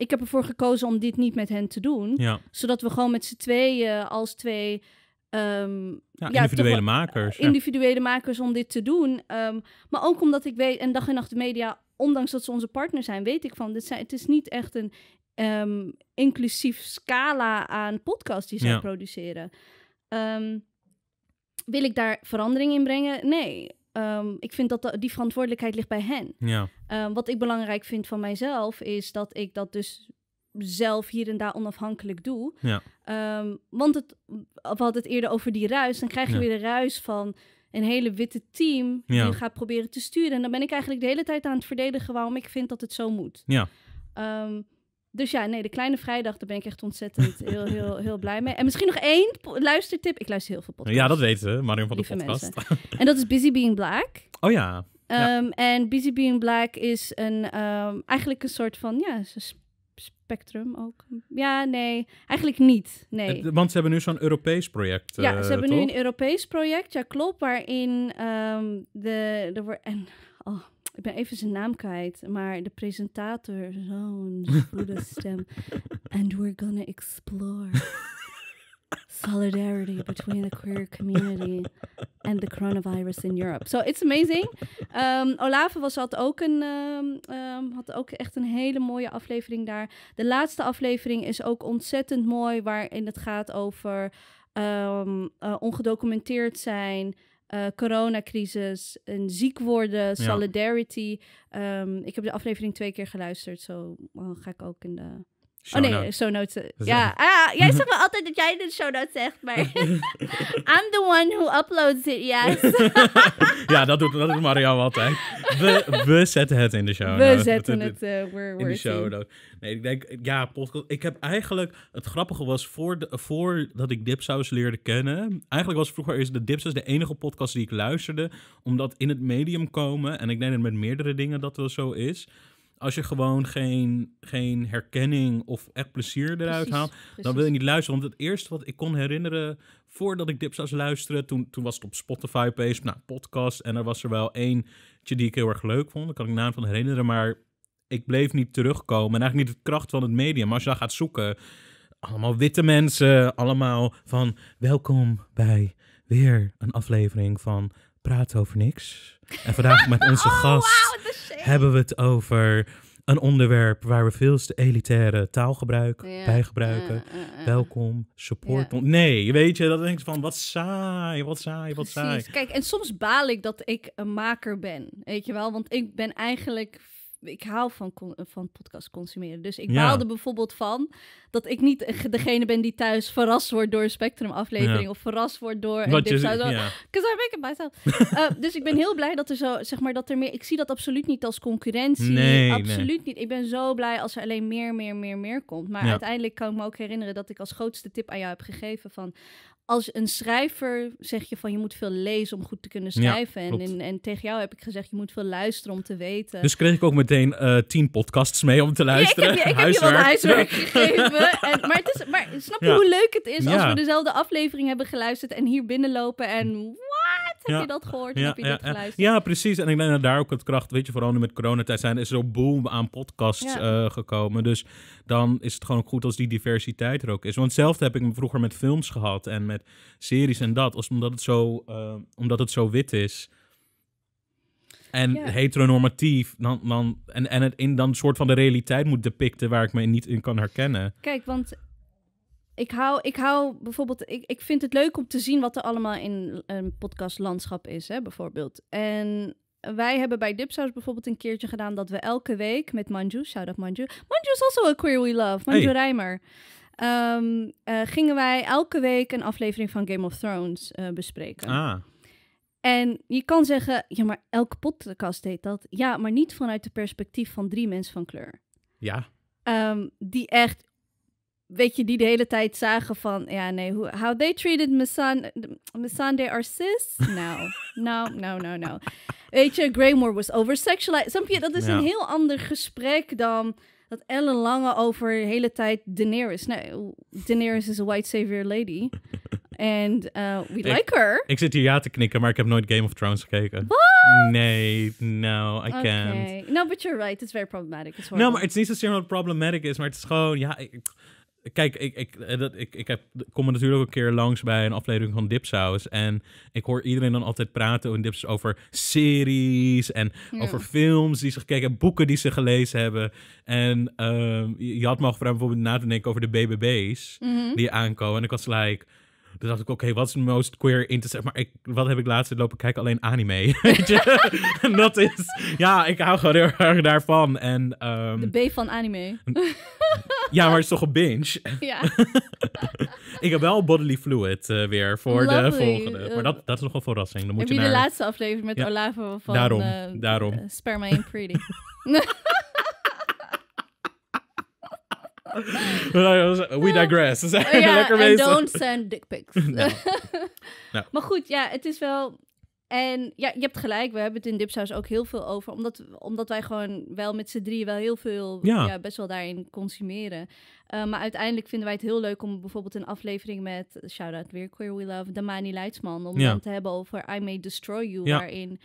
ik heb ervoor gekozen om dit niet met hen te doen. Ja. Zodat we gewoon met z'n tweeën als twee. Ehm, ja, individuele eh, makers. Individuele makers om dit te doen. Ehm, maar ook omdat ik weet, en dag en nacht de media, ondanks dat ze onze partner zijn, weet ik van, dit zijn, het is niet echt een ehm, inclusief scala aan podcasts die zij produceren. wil ik daar verandering in brengen? Nee. Ehm, ik vind dat die verantwoordelijkheid ligt bij hen. Ja. Ehm, wat ik belangrijk vind van mijzelf is dat ik dat dus zelf hier en daar onafhankelijk doe. Ja. Ehm, want het, we hadden het eerder over die ruis. Dan krijg je weer de ruis van een hele witte team die gaat proberen te sturen. En dan ben ik eigenlijk de hele tijd aan het verdedigen waarom ik vind dat het zo moet. Ja. Dus ja, nee, de Kleine Vrijdag, daar ben ik echt ontzettend heel, heel, heel blij mee. En misschien nog één luistertip. Ik luister heel veel podcasts. Ja, dat weten we, Marion van de podcast. En dat is Busy Being Black. Oh ja. Ehm, en Busy Being Black is een, ehm, eigenlijk een soort van, ja, spectrum ook. Ja, nee, eigenlijk niet. Nee. Eh, want ze hebben nu zo'n Europees project. Ja, eh, ze hebben nu een Europees project, ja klopt, waarin um, de, En, oh, ik ben even zijn naam kwijt, maar de presentator, zo'n goede stem. And we're gonna explore solidarity between the queer community and the coronavirus in Europe. So it's amazing. Ehm, Olave was, had, ook een, ehm, ehm, had ook echt een hele mooie aflevering daar. De laatste aflevering is ook ontzettend mooi, waarin het gaat over eh, ongedocumenteerd zijn uh, coronacrisis, een ziek worden, solidarity. Ehm, ik heb de aflevering twee keer geluisterd, zo ga ik ook in de oh nee, show notes. Eh, ja, ah, jij zegt wel altijd dat jij de show notes zegt, maar I'm the one who uploads it, yes. ja, dat doet, dat doet Maria altijd. We, we zetten het in de show notes. We zetten het, eh, in de show notes. Nee, ik denk, ja, podcast. Ik heb eigenlijk, het grappige was, voor voordat ik Dipsaus leerde kennen, eigenlijk was vroeger is de Dipsaus de enige podcast die ik luisterde, omdat in het medium komen, en ik denk dat met meerdere dingen dat wel zo is, als je gewoon geen, geen herkenning of echt plezier eruit haalt, dan wil je niet luisteren. Want het eerste wat ik kon herinneren voordat ik zou luisteren. toen, toen was het op Spotify opeens, nou, podcast. En er was er wel tje die ik heel erg leuk vond. Daar kan ik naam van herinneren, maar ik bleef niet terugkomen. En eigenlijk niet de kracht van het medium. Maar als je daar gaat zoeken, allemaal witte mensen, allemaal van welkom bij weer een aflevering van Praat over niks. En vandaag met onze oh, gast hebben we het over een onderwerp waar we veelste elitaire taalgebruik bij gebruiken. Welkom, support. Nee, weet je, dat denk ik van wat saai, wat saai, wat saai. Kijk, en soms baal ik dat ik een maker ben, weet je wel, want ik ben eigenlijk ik haal van, van podcast consumeren. Dus ik baalde ja. bijvoorbeeld van dat ik niet degene ben die thuis verrast wordt door een Spectrum aflevering. Of verrast wordt door en dit zo. Because I make it eh, dus ik ben heel blij dat er zo, zeg maar, dat er meer... Ik zie dat absoluut niet als concurrentie. absoluut niet. Ik ben zo blij als er alleen meer, meer, meer, meer komt. Maar uiteindelijk kan ik me ook herinneren dat ik als grootste tip aan jou heb gegeven van als een schrijver zeg je van je moet veel lezen om goed te kunnen schrijven. en, en, tegen jou heb ik gezegd, je moet veel luisteren om te weten. Dus kreeg ik ook meteen eh, tien podcasts mee om te luisteren. ik heb, ik Heb je gegeven. En, maar, het is, maar snap je hoe leuk het is als we dezelfde aflevering hebben geluisterd en hier binnenlopen en hm. Heb je dat gehoord? Heb je dat geluisterd? Ja, precies. En ik denk dat daar ook het kracht, weet je, vooral nu met coronatijd zijn, is er een boom aan podcasts eh, gekomen. Dus dan is het gewoon goed als die diversiteit er ook is. Want zelf heb ik me vroeger met films gehad en met series en dat. omdat, het zo, eh, omdat het zo wit is. En heteronormatief. Dan, dan, en en het in dan een soort van de realiteit moet depicten waar ik me niet in kan herkennen. Kijk, want ik hou, ik hou bijvoorbeeld, ik, ik vind het leuk om te zien wat er allemaal in een podcastlandschap is, hè, bijvoorbeeld. En wij hebben bij Dipsaus bijvoorbeeld een keertje gedaan dat we elke week met Manju, shout out Manju. Manju is also a queer we love, Manju hey. Rijmer. Ehm, eh, gingen wij elke week een aflevering van Game of Thrones eh, bespreken. Ah. En je kan zeggen, ja, maar elke podcast deed dat. Ja, maar niet vanuit het perspectief van drie mensen van kleur. Ja. Ehm, die echt weet je, die de hele tijd zagen van, ja, nee, hoe, how they treated Masande, are cis? No, no, no, no, no. Weet je, Graymore was oversexualized. Snap je, dat is een heel ander gesprek dan dat Ellen Lange over de hele tijd Daenerys. nee Daenerys is een white savior lady. And eh, we like her. Ik zit hier ja te knikken, maar ik heb nooit Game of Thrones gekeken. Nee, no, I okay. can't. No, but you're right. It's very problematic. No, maar het is niet zozeer wat problematic is, maar het is gewoon, ja... Kijk, ik, ik, eh, dat, ik, ik, heb, kom er natuurlijk ook een keer langs bij een aflevering van Dipsaus. En ik hoor iedereen dan altijd praten over series en over films die ze gekeken hebben, boeken die ze gelezen hebben. En ehm, je had me al gevraagd bijvoorbeeld na te denken over de BBB's mhm. die aankomen. En ik was like, toen dacht ik, oké, wat is de most queer zeg Maar ik, wat heb ik laatst lopen kijken? Alleen anime. Weet je? en dat is... Ja, ik hou gewoon heel erg daarvan. En, ehm, de B van anime. ja, maar het is toch een binge? ja. ik heb wel bodily fluid eh, weer voor de volgende. Maar dat, dat is nog een verrassing. Dan moet je, naar... de laatste aflevering met ja. Olavo van... Daarom, eh, daarom. Eh, Sperma in pretty. Oh, we digress. Lekker ja, don't send dick pics. Nou. Nou. Maar goed, ja, het is wel... En ja, je hebt gelijk. We hebben het in Dipsaus ook heel veel over. Omdat, omdat wij gewoon wel met z'n drie wel heel veel... Ja. best wel daarin consumeren. Eh, maar uiteindelijk vinden wij het heel leuk om bijvoorbeeld een aflevering met... Shout-out weer, Queer We Love, Damani Leidsman. Om ja. te hebben over I May Destroy You. Waarin...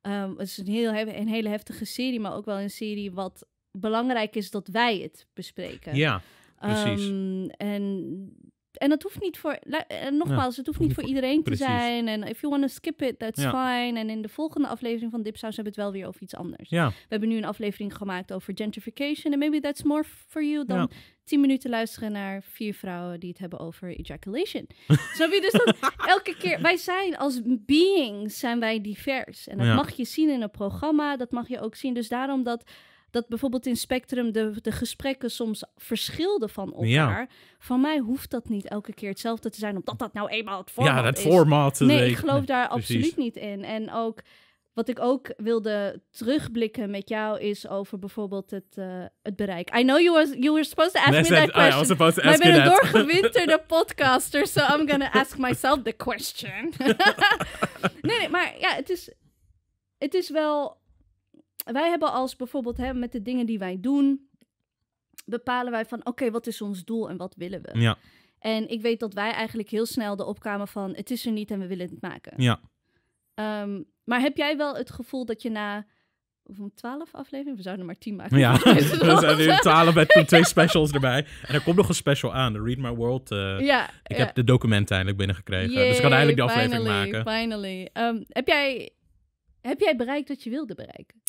Ehm, het is een, heel, een hele heftige serie, maar ook wel een serie wat belangrijk is dat wij het bespreken. Ja, precies. Ehm, en en dat hoeft niet voor, eh, nogmaals, het hoeft niet voor iedereen te zijn. En if you want to skip it, that's fine. En in de volgende aflevering van Dipsaus hebben we het wel weer over iets anders. Ja. We hebben nu een aflevering gemaakt over gentrification. En maybe that's more for you dan tien minuten luisteren naar vier vrouwen die het hebben over ejaculation. Snap je? Dus elke keer, wij zijn als beings, zijn wij divers. En dat mag je zien in een programma, dat mag je ook zien. Dus daarom dat dat bijvoorbeeld in Spectrum de, de gesprekken soms verschilden van elkaar. Van mij hoeft dat niet elke keer hetzelfde te zijn, omdat dat nou eenmaal het format ja, dat is. Eh, nee, ik geloof daar absoluut niet in. En ook wat ik ook wilde terugblikken met jou is over bijvoorbeeld het, eh, het bereik. I know you, was, you were supposed to ask me that, question. Oh I was supposed to ask maar ik ben een doorgewinterde podcaster, so I'm gonna ask myself the question. nee, nee, maar ja, het is, het is wel wij hebben als bijvoorbeeld hè, met de dingen die wij doen, bepalen wij van oké, wat is ons doel en wat willen we? Ja. En ik weet dat wij eigenlijk heel snel de opkwamen van het is er niet en we willen het maken. Ja. Ehm, maar heb jij wel het gevoel dat je na twaalf 12 afleveringen? We zouden er maar 10 maken. Ja, we zijn nu 12 met twee specials erbij. En er komt nog een special aan, de Read My World. Eh, ja, ik heb de documenten eindelijk binnengekregen. dus ik kan eigenlijk de aflevering finally, maken. Finally. Um, heb, jij, heb jij bereikt wat je wilde bereiken?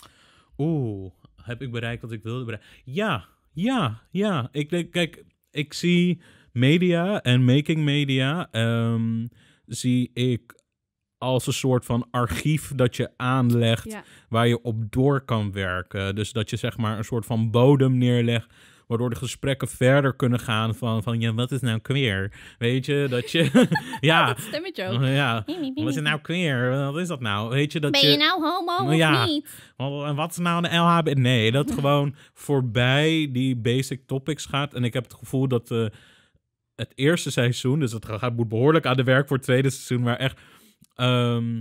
Oeh, heb ik bereikt wat ik wilde bereiken? Ja, ja, ja. Ik kijk, ik zie media en making media ehm, zie ik als een soort van archief dat je aanlegt waar je op door kan werken. Dus dat je zeg maar een soort van bodem neerlegt Waardoor de gesprekken verder kunnen gaan van, van ja, wat is nou queer? Weet je, dat je... ja, ook. Ja, wat is nou queer? Wat is dat nou? Weet je, dat ben je, nou homo of niet? En wat is nou een LHB? Nee, dat gewoon voorbij die basic topics gaat. En ik heb het gevoel dat uh, het eerste seizoen, dus het gaat, moet behoorlijk aan de werk voor het tweede seizoen, maar echt... Ehm,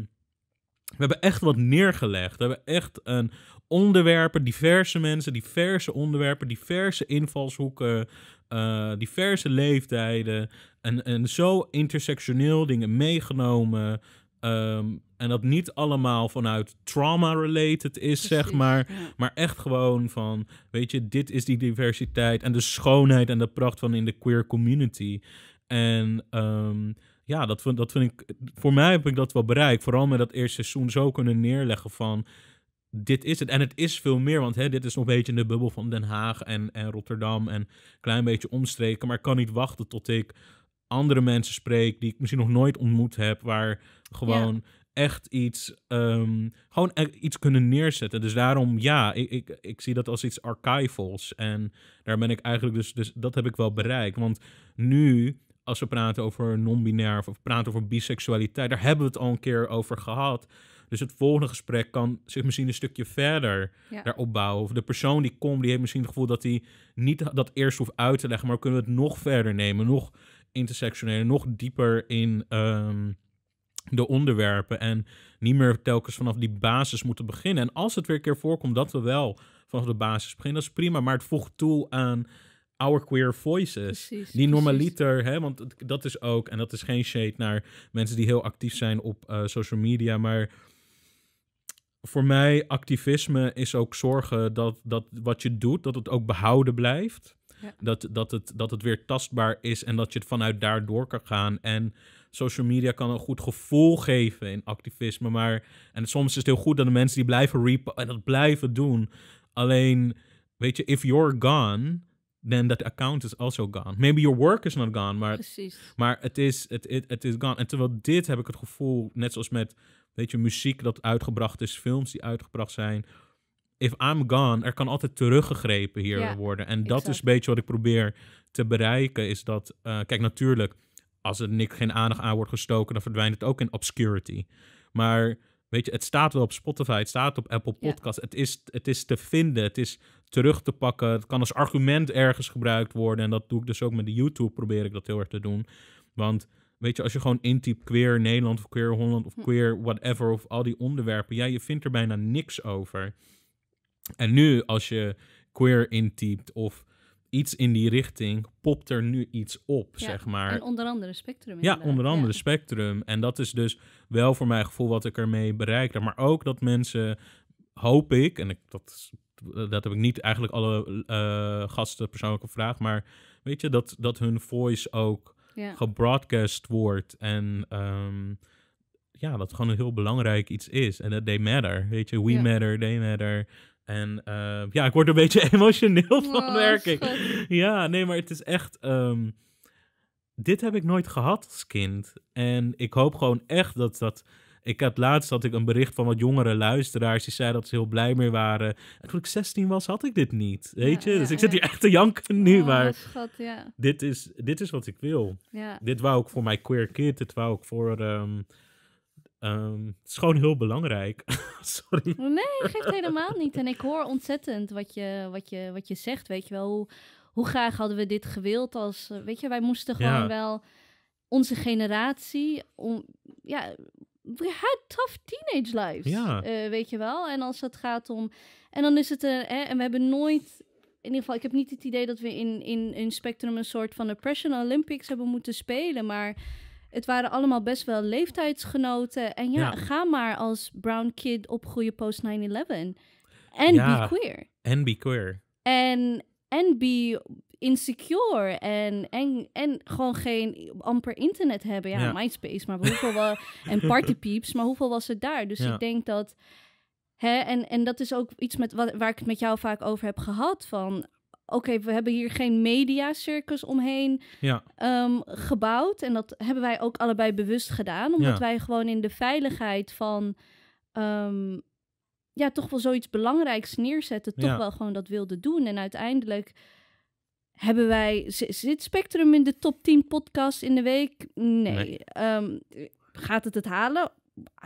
we hebben echt wat neergelegd. We hebben echt een onderwerpen, diverse mensen, diverse onderwerpen, diverse invalshoeken, eh, diverse leeftijden. En, en zo intersectioneel dingen meegenomen. Ehm, en dat niet allemaal vanuit trauma-related is, zeg maar. Maar echt gewoon van, weet je, dit is die diversiteit en de schoonheid en de pracht van in de queer community. En ehm, ja, dat vind, dat vind ik, voor mij heb ik dat wel bereikt. Vooral met dat eerste seizoen zo kunnen neerleggen van, dit is het. En het is veel meer, want hè, dit is nog een beetje in de bubbel van Den Haag en, en Rotterdam en een klein beetje omstreken. Maar ik kan niet wachten tot ik andere mensen spreek die ik misschien nog nooit ontmoet heb, waar gewoon echt iets, ehm, gewoon e-, iets kunnen neerzetten. Dus daarom, ja, ik, ik, ik zie dat als iets archivals. En daar ben ik eigenlijk dus, dus dat heb ik wel bereikt. Want nu als we praten over non-binair of praten over biseksualiteit, daar hebben we het al een keer over gehad. Dus het volgende gesprek kan zich misschien een stukje verder ja. daarop bouwen. Of de persoon die komt, die heeft misschien het gevoel dat hij niet dat eerst hoeft uit te leggen, maar kunnen we het nog verder nemen, nog intersectioneler, nog dieper in ehm, de onderwerpen. En niet meer telkens vanaf die basis moeten beginnen. En als het weer een keer voorkomt dat we wel vanaf de basis beginnen, dat is prima, maar het voegt toe aan our queer voices. Precies, die normaliter, hè, want dat is ook, en dat is geen shade naar mensen die heel actief zijn op eh, social media, maar voor mij, activisme is ook zorgen dat, dat wat je doet, dat het ook behouden blijft. Dat, dat, het, dat het weer tastbaar is en dat je het vanuit daar door kan gaan. En social media kan een goed gevoel geven in activisme. Maar, en soms is het heel goed dat de mensen die blijven repen en dat blijven doen. Alleen, weet je, if you're gone, then that account is also gone. Maybe your work is not gone, maar, maar het, is, het, het, het is gone. En terwijl dit heb ik het gevoel, net zoals met Weet je, muziek dat uitgebracht is, films die uitgebracht zijn. If I'm gone, er kan altijd teruggegrepen hier worden. En dat is een beetje wat ik probeer te bereiken. Is dat, eh, kijk, natuurlijk, als er niks, geen aandacht aan wordt gestoken, dan verdwijnt het ook in obscurity. Maar weet je, het staat wel op Spotify, het staat op Apple Podcast. Het, is, het is te vinden, het is terug te pakken. Het kan als argument ergens gebruikt worden. En dat doe ik dus ook met de YouTube, probeer ik dat heel erg te doen. Want Weet je, als je gewoon intypt queer Nederland of queer Holland of hm. queer whatever of al die onderwerpen, ja, je vindt er bijna niks over. En nu, als je queer intypt of iets in die richting, popt er nu iets op, zeg maar. En onder andere Spectrum. Ja, onder andere Spectrum. En dat is dus wel voor mijn gevoel wat ik ermee bereikte. Maar ook dat mensen, hoop ik, en ik, dat, dat heb ik niet eigenlijk alle eh, gasten persoonlijk gevraagd, maar weet je, dat, dat hun voice ook gebroadcast wordt. En ehm, ja, dat gewoon een heel belangrijk iets is. En dat they matter, weet je. We matter, they matter. En eh, ja, ik word een beetje emotioneel oh, van, werking. Ja, nee, maar het is echt... Ehm, dit heb ik nooit gehad als kind. En ik hoop gewoon echt dat dat ik heb laatst had ik een bericht van wat jongere luisteraars die zeiden dat ze heel blij mee waren. En toen ik 16 was, had ik dit niet. Weet je? dus ik zit hier echt te janken nu. Oh, maar schat, dit, is, dit is wat ik wil. Dit wou ik voor mijn queer kid. Dit wou ik voor. Ehm, ehm, het is gewoon heel belangrijk. Sorry. Oh, nee, geeft helemaal niet. En ik hoor ontzettend wat je, wat je, wat je zegt. Weet je wel, hoe, graag hadden we dit gewild als. Eh, weet je, wij moesten gewoon wel onze generatie. Om, ja, we had tough teenage lives. Ja. Eh, weet je wel? En als het gaat om. En dan is het. Een, eh, hè, en we hebben nooit. In ieder geval, ik heb niet het idee dat we in, in, in Spectrum een soort van Oppression Olympics hebben moeten spelen. Maar het waren allemaal best wel leeftijdsgenoten. En ja, ga maar als brown kid opgroeien post 9-11. En be queer. En be queer. En, en be insecure en, en, en gewoon geen amper internet hebben. Ja, ja. MySpace, maar hoeveel wel, en partypeeps, maar hoeveel was het daar? Dus ik denk dat. Hè, en, en dat is ook iets met wat, waar ik het met jou vaak over heb gehad. Van oké, we hebben hier geen mediacircus omheen ja. Ehm, gebouwd. En dat hebben wij ook allebei bewust gedaan. Omdat wij gewoon in de veiligheid van. Ehm, ja, toch wel zoiets belangrijks neerzetten. Toch wel gewoon dat wilden doen. En uiteindelijk hebben wij, zit Spectrum in de top 10 podcast in de week? Nee. Ehm, gaat het het halen?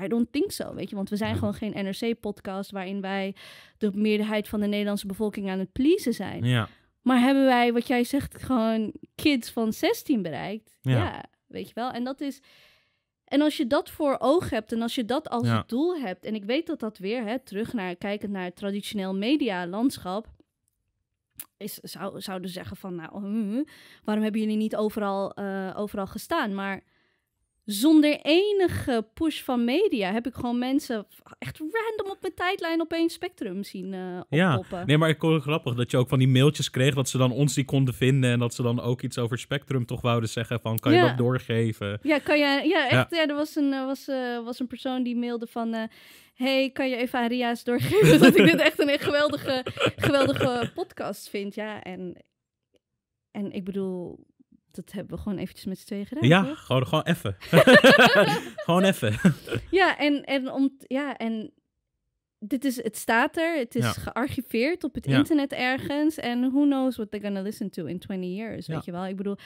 I don't think so, weet je. Want we zijn gewoon geen NRC-podcast waarin wij de meerderheid van de Nederlandse bevolking aan het pleasen zijn. Ja. Maar hebben wij, wat jij zegt, gewoon kids van 16 bereikt? Ja. weet je wel. En dat is... En als je dat voor oog hebt en als je dat als doel hebt... En ik weet dat dat weer, hè, terug naar, kijkend naar het traditioneel medialandschap is, zou, zouden zeggen van, nou, hm, hm, waarom hebben jullie niet overal, eh, overal gestaan? Maar zonder enige push van media heb ik gewoon mensen echt random op mijn tijdlijn opeens Spectrum zien uh, Ja, nee, maar ik kon het grappig dat je ook van die mailtjes kreeg dat ze dan ons die konden vinden en dat ze dan ook iets over Spectrum toch wouden zeggen van kan je dat doorgeven? Ja, kan je, ja echt, ja. er was een, was, eh, was een persoon die mailde van uh, hey, kan je even aan Ria's doorgeven dat ik dit echt een geweldige, geweldige podcast vind. Ja, en, en ik bedoel, dat hebben we gewoon eventjes met z'n tweeën gedaan. Ja, gewoon, gewoon even. gewoon even. ja, en, en, om, ja, en dit is, het staat er, het is gearchiveerd op het internet ergens. En who knows what they're gonna listen to in 20 years, weet je wel. Ik bedoel,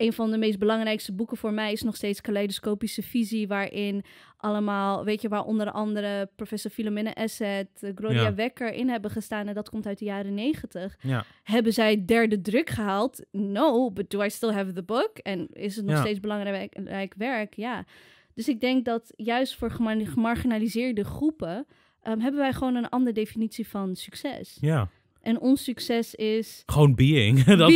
een van de meest belangrijkste boeken voor mij is nog steeds Kaleidoscopische Visie, waarin allemaal, weet je, waar onder andere professor Philomena Asset, eh, Gloria Wekker in hebben gestaan, en dat komt uit de jaren negentig. Ja. Hebben zij derde druk gehaald? No, but do I still have the book? En is het nog steeds belangrijk werk? Ja. Dus ik denk dat juist voor gemarginaliseerde groepen ehm, hebben wij gewoon een andere definitie van succes. Ja. En ons succes is. Gewoon being. dat, dat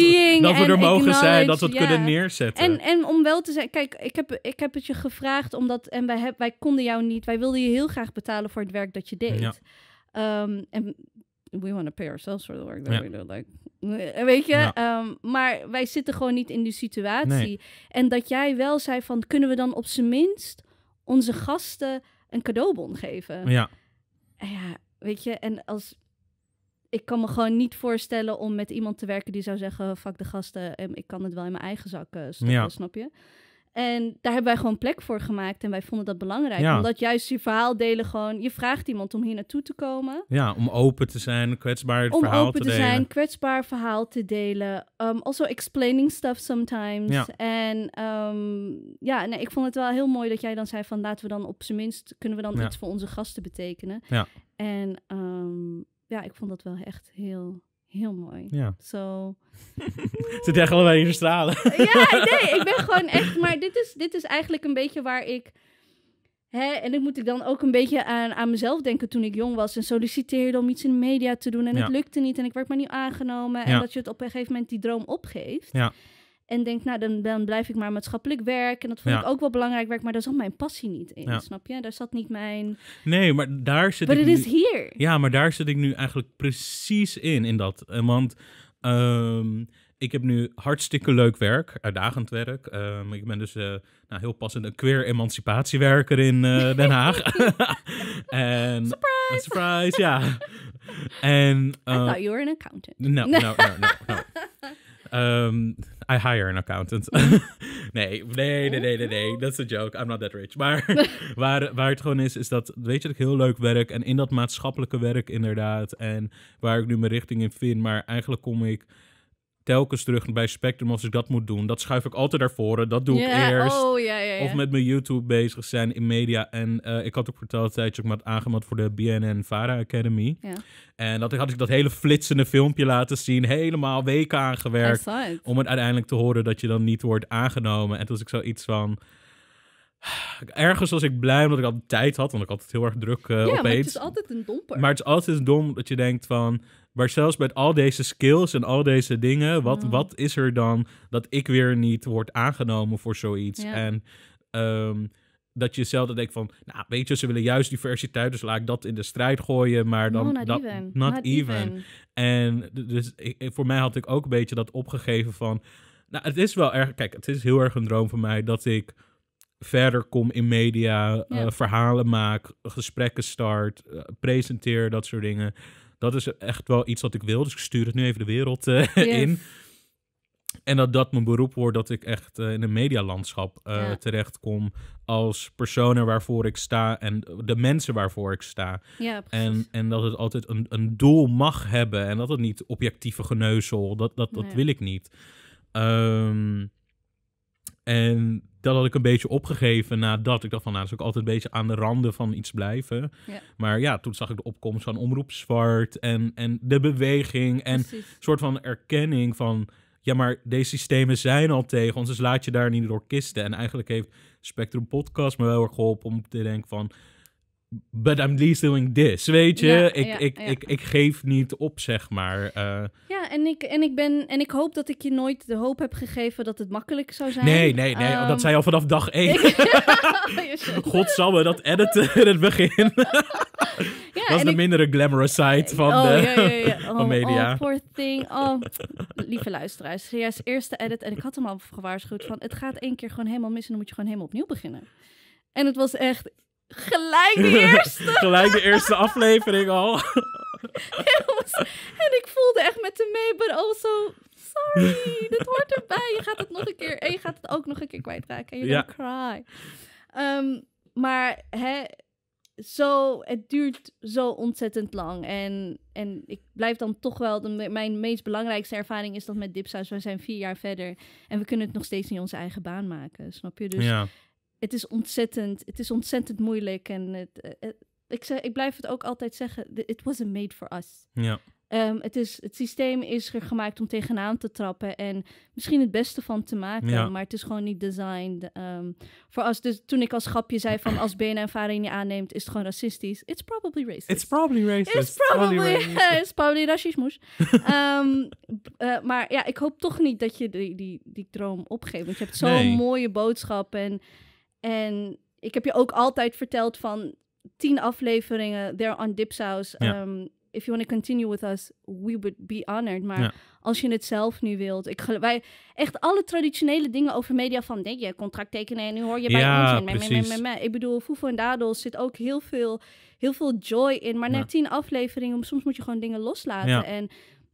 we er mogen zijn, dat we het kunnen neerzetten. En, en om wel te zijn. Kijk, ik heb, ik heb het je gevraagd omdat. En wij, wij konden jou niet. Wij wilden je heel graag betalen voor het werk dat je deed. Ehm, en we want to pay ourselves for the work that we do. Like, eh, weet je? Ehm, maar wij zitten gewoon niet in die situatie. En dat jij wel zei van, kunnen we dan op zijn minst onze gasten een cadeaubon geven? Ja. Ja, weet je? En als ik kan me gewoon niet voorstellen om met iemand te werken die zou zeggen: Fuck de gasten, ehm, ik kan het wel in mijn eigen zak uh, stoppen, ja. snap je? En daar hebben wij gewoon plek voor gemaakt en wij vonden dat belangrijk. Ja. Omdat juist je verhaal delen gewoon... Je vraagt iemand om hier naartoe te komen. Ja, om open te zijn, kwetsbaar verhaal te delen. Om open te zijn, kwetsbaar verhaal te delen. Ehm, also explaining stuff sometimes. Ja. En ehm, ja, nee, ik vond het wel heel mooi dat jij dan zei van... Laten we dan op zijn minst, kunnen we dan iets voor onze gasten betekenen. Ja. En ja, ik vond dat wel echt heel, heel mooi. Ja. Zo. Zit echt allemaal in stralen. ja, nee, ik ben gewoon echt. Maar dit is, dit is eigenlijk een beetje waar ik. Hè, en dat moet ik dan ook een beetje aan, aan mezelf denken toen ik jong was en solliciteerde om iets in de media te doen. En het lukte niet en ik werd maar niet aangenomen. En dat je het op een gegeven moment die droom opgeeft. Ja. En denk, nou, dan, dan blijf ik maar maatschappelijk werk. En dat vond ik ook wel belangrijk werk, maar daar zat mijn passie niet in, snap je? Daar zat niet mijn... Nee, maar daar zit ik... het is Ja, maar daar zit ik nu eigenlijk precies in, in dat. Eh, want ehm, ik heb nu hartstikke leuk werk, uitdagend werk. Um, ik ben dus eh, nou, heel passend een queer emancipatiewerker in eh, Den Haag. en, surprise! Surprise, ja. en, I thought you were an accountant. no, no, no. no. no. Ehm, I hire an accountant. nee, nee, nee, nee, nee, Dat is een joke. I'm not that rich. Maar waar, waar het gewoon is, is dat, weet je, dat ik heel leuk werk. En in dat maatschappelijke werk inderdaad. En waar ik nu mijn richting in vind. Maar eigenlijk kom ik telkens terug bij Spectrum als ik dat moet doen. Dat schuif ik altijd naar voren. Dat doe ik oh, eerst. Of met mijn YouTube bezig zijn in media. En eh, ik had ook verteld dat tijdje ik aangemeld voor de BNN Vara Academy. En dat had ik dat hele flitsende filmpje laten zien. Helemaal weken aangewerkt. Om het uiteindelijk te horen dat je dan niet wordt aangenomen. En toen was ik zoiets van... Ergens was ik blij omdat ik altijd tijd had, want ik had het heel erg druk uh, ja, opeens. het is altijd een domper. Maar het is altijd een dom dat je denkt van... Maar zelfs met al deze skills en al deze dingen, wat, mm. wat is er dan dat ik weer niet word aangenomen voor zoiets? En ehm, dat je zelf denkt van, nou weet je, ze willen juist diversiteit, dus laat ik dat in de strijd gooien, maar dan... not, even. Not, even. En dus ik, voor mij had ik ook een beetje dat opgegeven van, nou het is wel erg, kijk, het is heel erg een droom van mij dat ik verder kom in media, eh, verhalen maak, gesprekken start, eh, presenteer, dat soort dingen dat is echt wel iets wat ik wil. Dus ik stuur het nu even de wereld eh, in. En dat dat mijn beroep wordt, dat ik echt eh, in een medialandschap uh, ja. terechtkom als personen waarvoor ik sta en de mensen waarvoor ik sta. Ja, en, en dat het altijd een, een doel mag hebben en dat het niet objectieve geneuzel, dat, dat, dat wil ik niet. Um, en dat had ik een beetje opgegeven nadat ik dacht van, nou, dat is ook altijd een beetje aan de randen van iets blijven. Maar ja, toen zag ik de opkomst van Omroep Zwart en, en de beweging en een soort van erkenning van, ja, maar deze systemen zijn al tegen ons, dus laat je daar niet door kisten. En eigenlijk heeft Spectrum Podcast me wel erg geholpen om te denken van, but I'm least doing this, weet je? ik, ik, Ik, ik geef niet op, zeg maar. Eh. ja, en ik, en, ik ben, en ik hoop dat ik je nooit de hoop heb gegeven dat het makkelijk zou zijn. Nee, nee, nee, ehm, dat zei al vanaf dag één. we dat editen in het begin. ja, dat is de mindere glamorous side van, oh, de, ja, ja, oh, Oh, poor thing. Oh, lieve luisteraars. Juist eerste edit. En ik had hem al gewaarschuwd van... het gaat één keer gewoon helemaal mis... en dan moet je gewoon helemaal opnieuw beginnen. En het was echt Gelijk de eerste. Gelijk de eerste aflevering al. en ik voelde echt met hem mee, maar also sorry, dit hoort erbij. Je gaat het nog een keer en je gaat het ook nog een keer kwijtraken. En je gaat cry. Ehm, maar hè, zo, het duurt zo ontzettend lang. En, en ik blijf dan toch wel. mijn meest belangrijkste ervaring is dat met Dipsaus. We zijn vier jaar verder en we kunnen het nog steeds niet onze eigen baan maken. Snap je? Dus ja het is ontzettend, het is ontzettend moeilijk. En het, eh, eh, ik, zeg, ik blijf het ook altijd zeggen, it wasn't made for us. Ja. Ehm, het, is, het systeem is er gemaakt om tegenaan te trappen en misschien het beste van te maken, ja. maar het is gewoon niet designed ehm, voor als Dus toen ik als grapje zei van als benen en Varen je aanneemt, is het gewoon racistisch. It's probably racist. It's probably racist. It's probably, racist. it's probably ehm, eh, maar ja, ik hoop toch niet dat je die, die, die droom opgeeft, want je hebt zo'n mooie boodschap en en ik heb je ook altijd verteld van tien afleveringen, there on Dipsaus. Ja. Ehm, if you want to continue with us, we would be honored. Maar als je het zelf nu wilt. Ik wij, echt alle traditionele dingen over media van nee, je contract tekenen en nu hoor je bij ja, ons. Ik bedoel, Fufo en Dadels zit ook heel veel, heel veel joy in. Maar na tien afleveringen, soms moet je gewoon dingen loslaten. En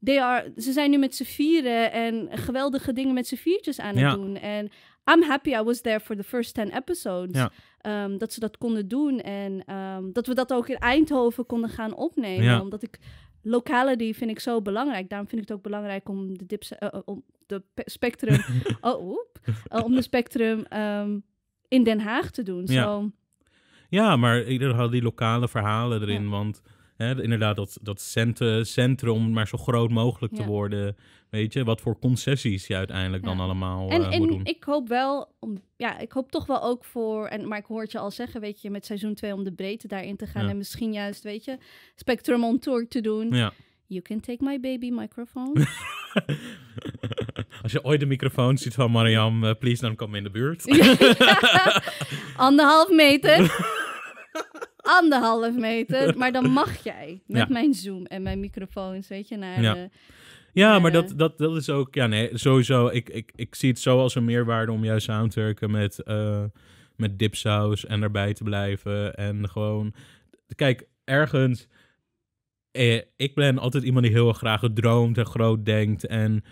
they are, ze zijn nu met z'n vieren en geweldige dingen met z'n viertjes aan het doen. En I'm happy I was there for the first 10 episodes. Ehm, dat ze dat konden doen en ehm, dat we dat ook in Eindhoven konden gaan opnemen. Omdat ik locality vind ik zo belangrijk. Daarom vind ik het ook belangrijk om de, dips, eh, eh, oh, eh, om de spectrum, oh, om de spectrum in Den Haag te doen. Ja, ja maar ik had die lokale verhalen erin, want inderdaad, dat, dat centrum maar zo groot mogelijk te worden. Weet je, wat voor concessies je uiteindelijk dan allemaal en, eh, en doen. ik hoop wel, om, ja, ik hoop toch wel ook voor, en, maar ik hoor je al zeggen, weet je, met seizoen 2 om de breedte daarin te gaan. En misschien juist, weet je, Spectrum on Tour te doen. Ja. You can take my baby microphone. Als je ooit de microfoon ziet van Mariam, eh, please dan kom in de buurt. Anderhalf meter. anderhalf meter. Maar dan mag jij met mijn Zoom en mijn microfoons, weet je, naar ja. Ja, maar dat, dat, dat is ook... Ja, nee, sowieso. Ik, ik, ik zie het zo als een meerwaarde om juist aan te werken met, eh, met dipsaus en erbij te blijven. En gewoon... Kijk, ergens... Eh, ik ben altijd iemand die heel graag gedroomd en groot denkt. En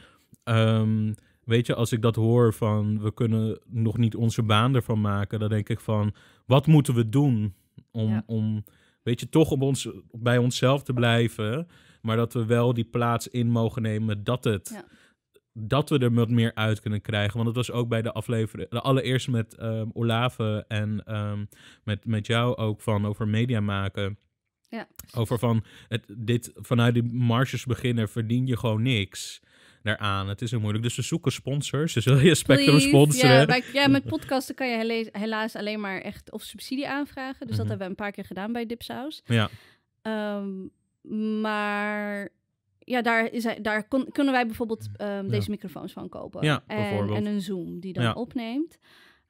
ehm, weet je, als ik dat hoor van... we kunnen nog niet onze baan ervan maken... dan denk ik van, wat moeten we doen... Om, om weet je, toch op ons, bij onszelf te blijven. Maar dat we wel die plaats in mogen nemen dat het. Dat we er wat meer uit kunnen krijgen. Want het was ook bij de aflevering. De allereerste met ehm, Olave en ehm, met, met jou ook van over media maken. Ja. Over van dit vanuit die marges beginnen verdien je gewoon niks aan. Het is heel moeilijk. Dus we zoeken sponsors. Dus wil je Spectrum Please, sponsoren? Ja, ja, met podcasten kan je helaas alleen maar echt of subsidie aanvragen. Dus dat mhm. hebben we een paar keer gedaan bij Dipsaus. Ja. Ehm, maar ja, daar, is, daar kunnen wij bijvoorbeeld ehm, deze microfoons van kopen. Ja, en, een Zoom die dan opneemt.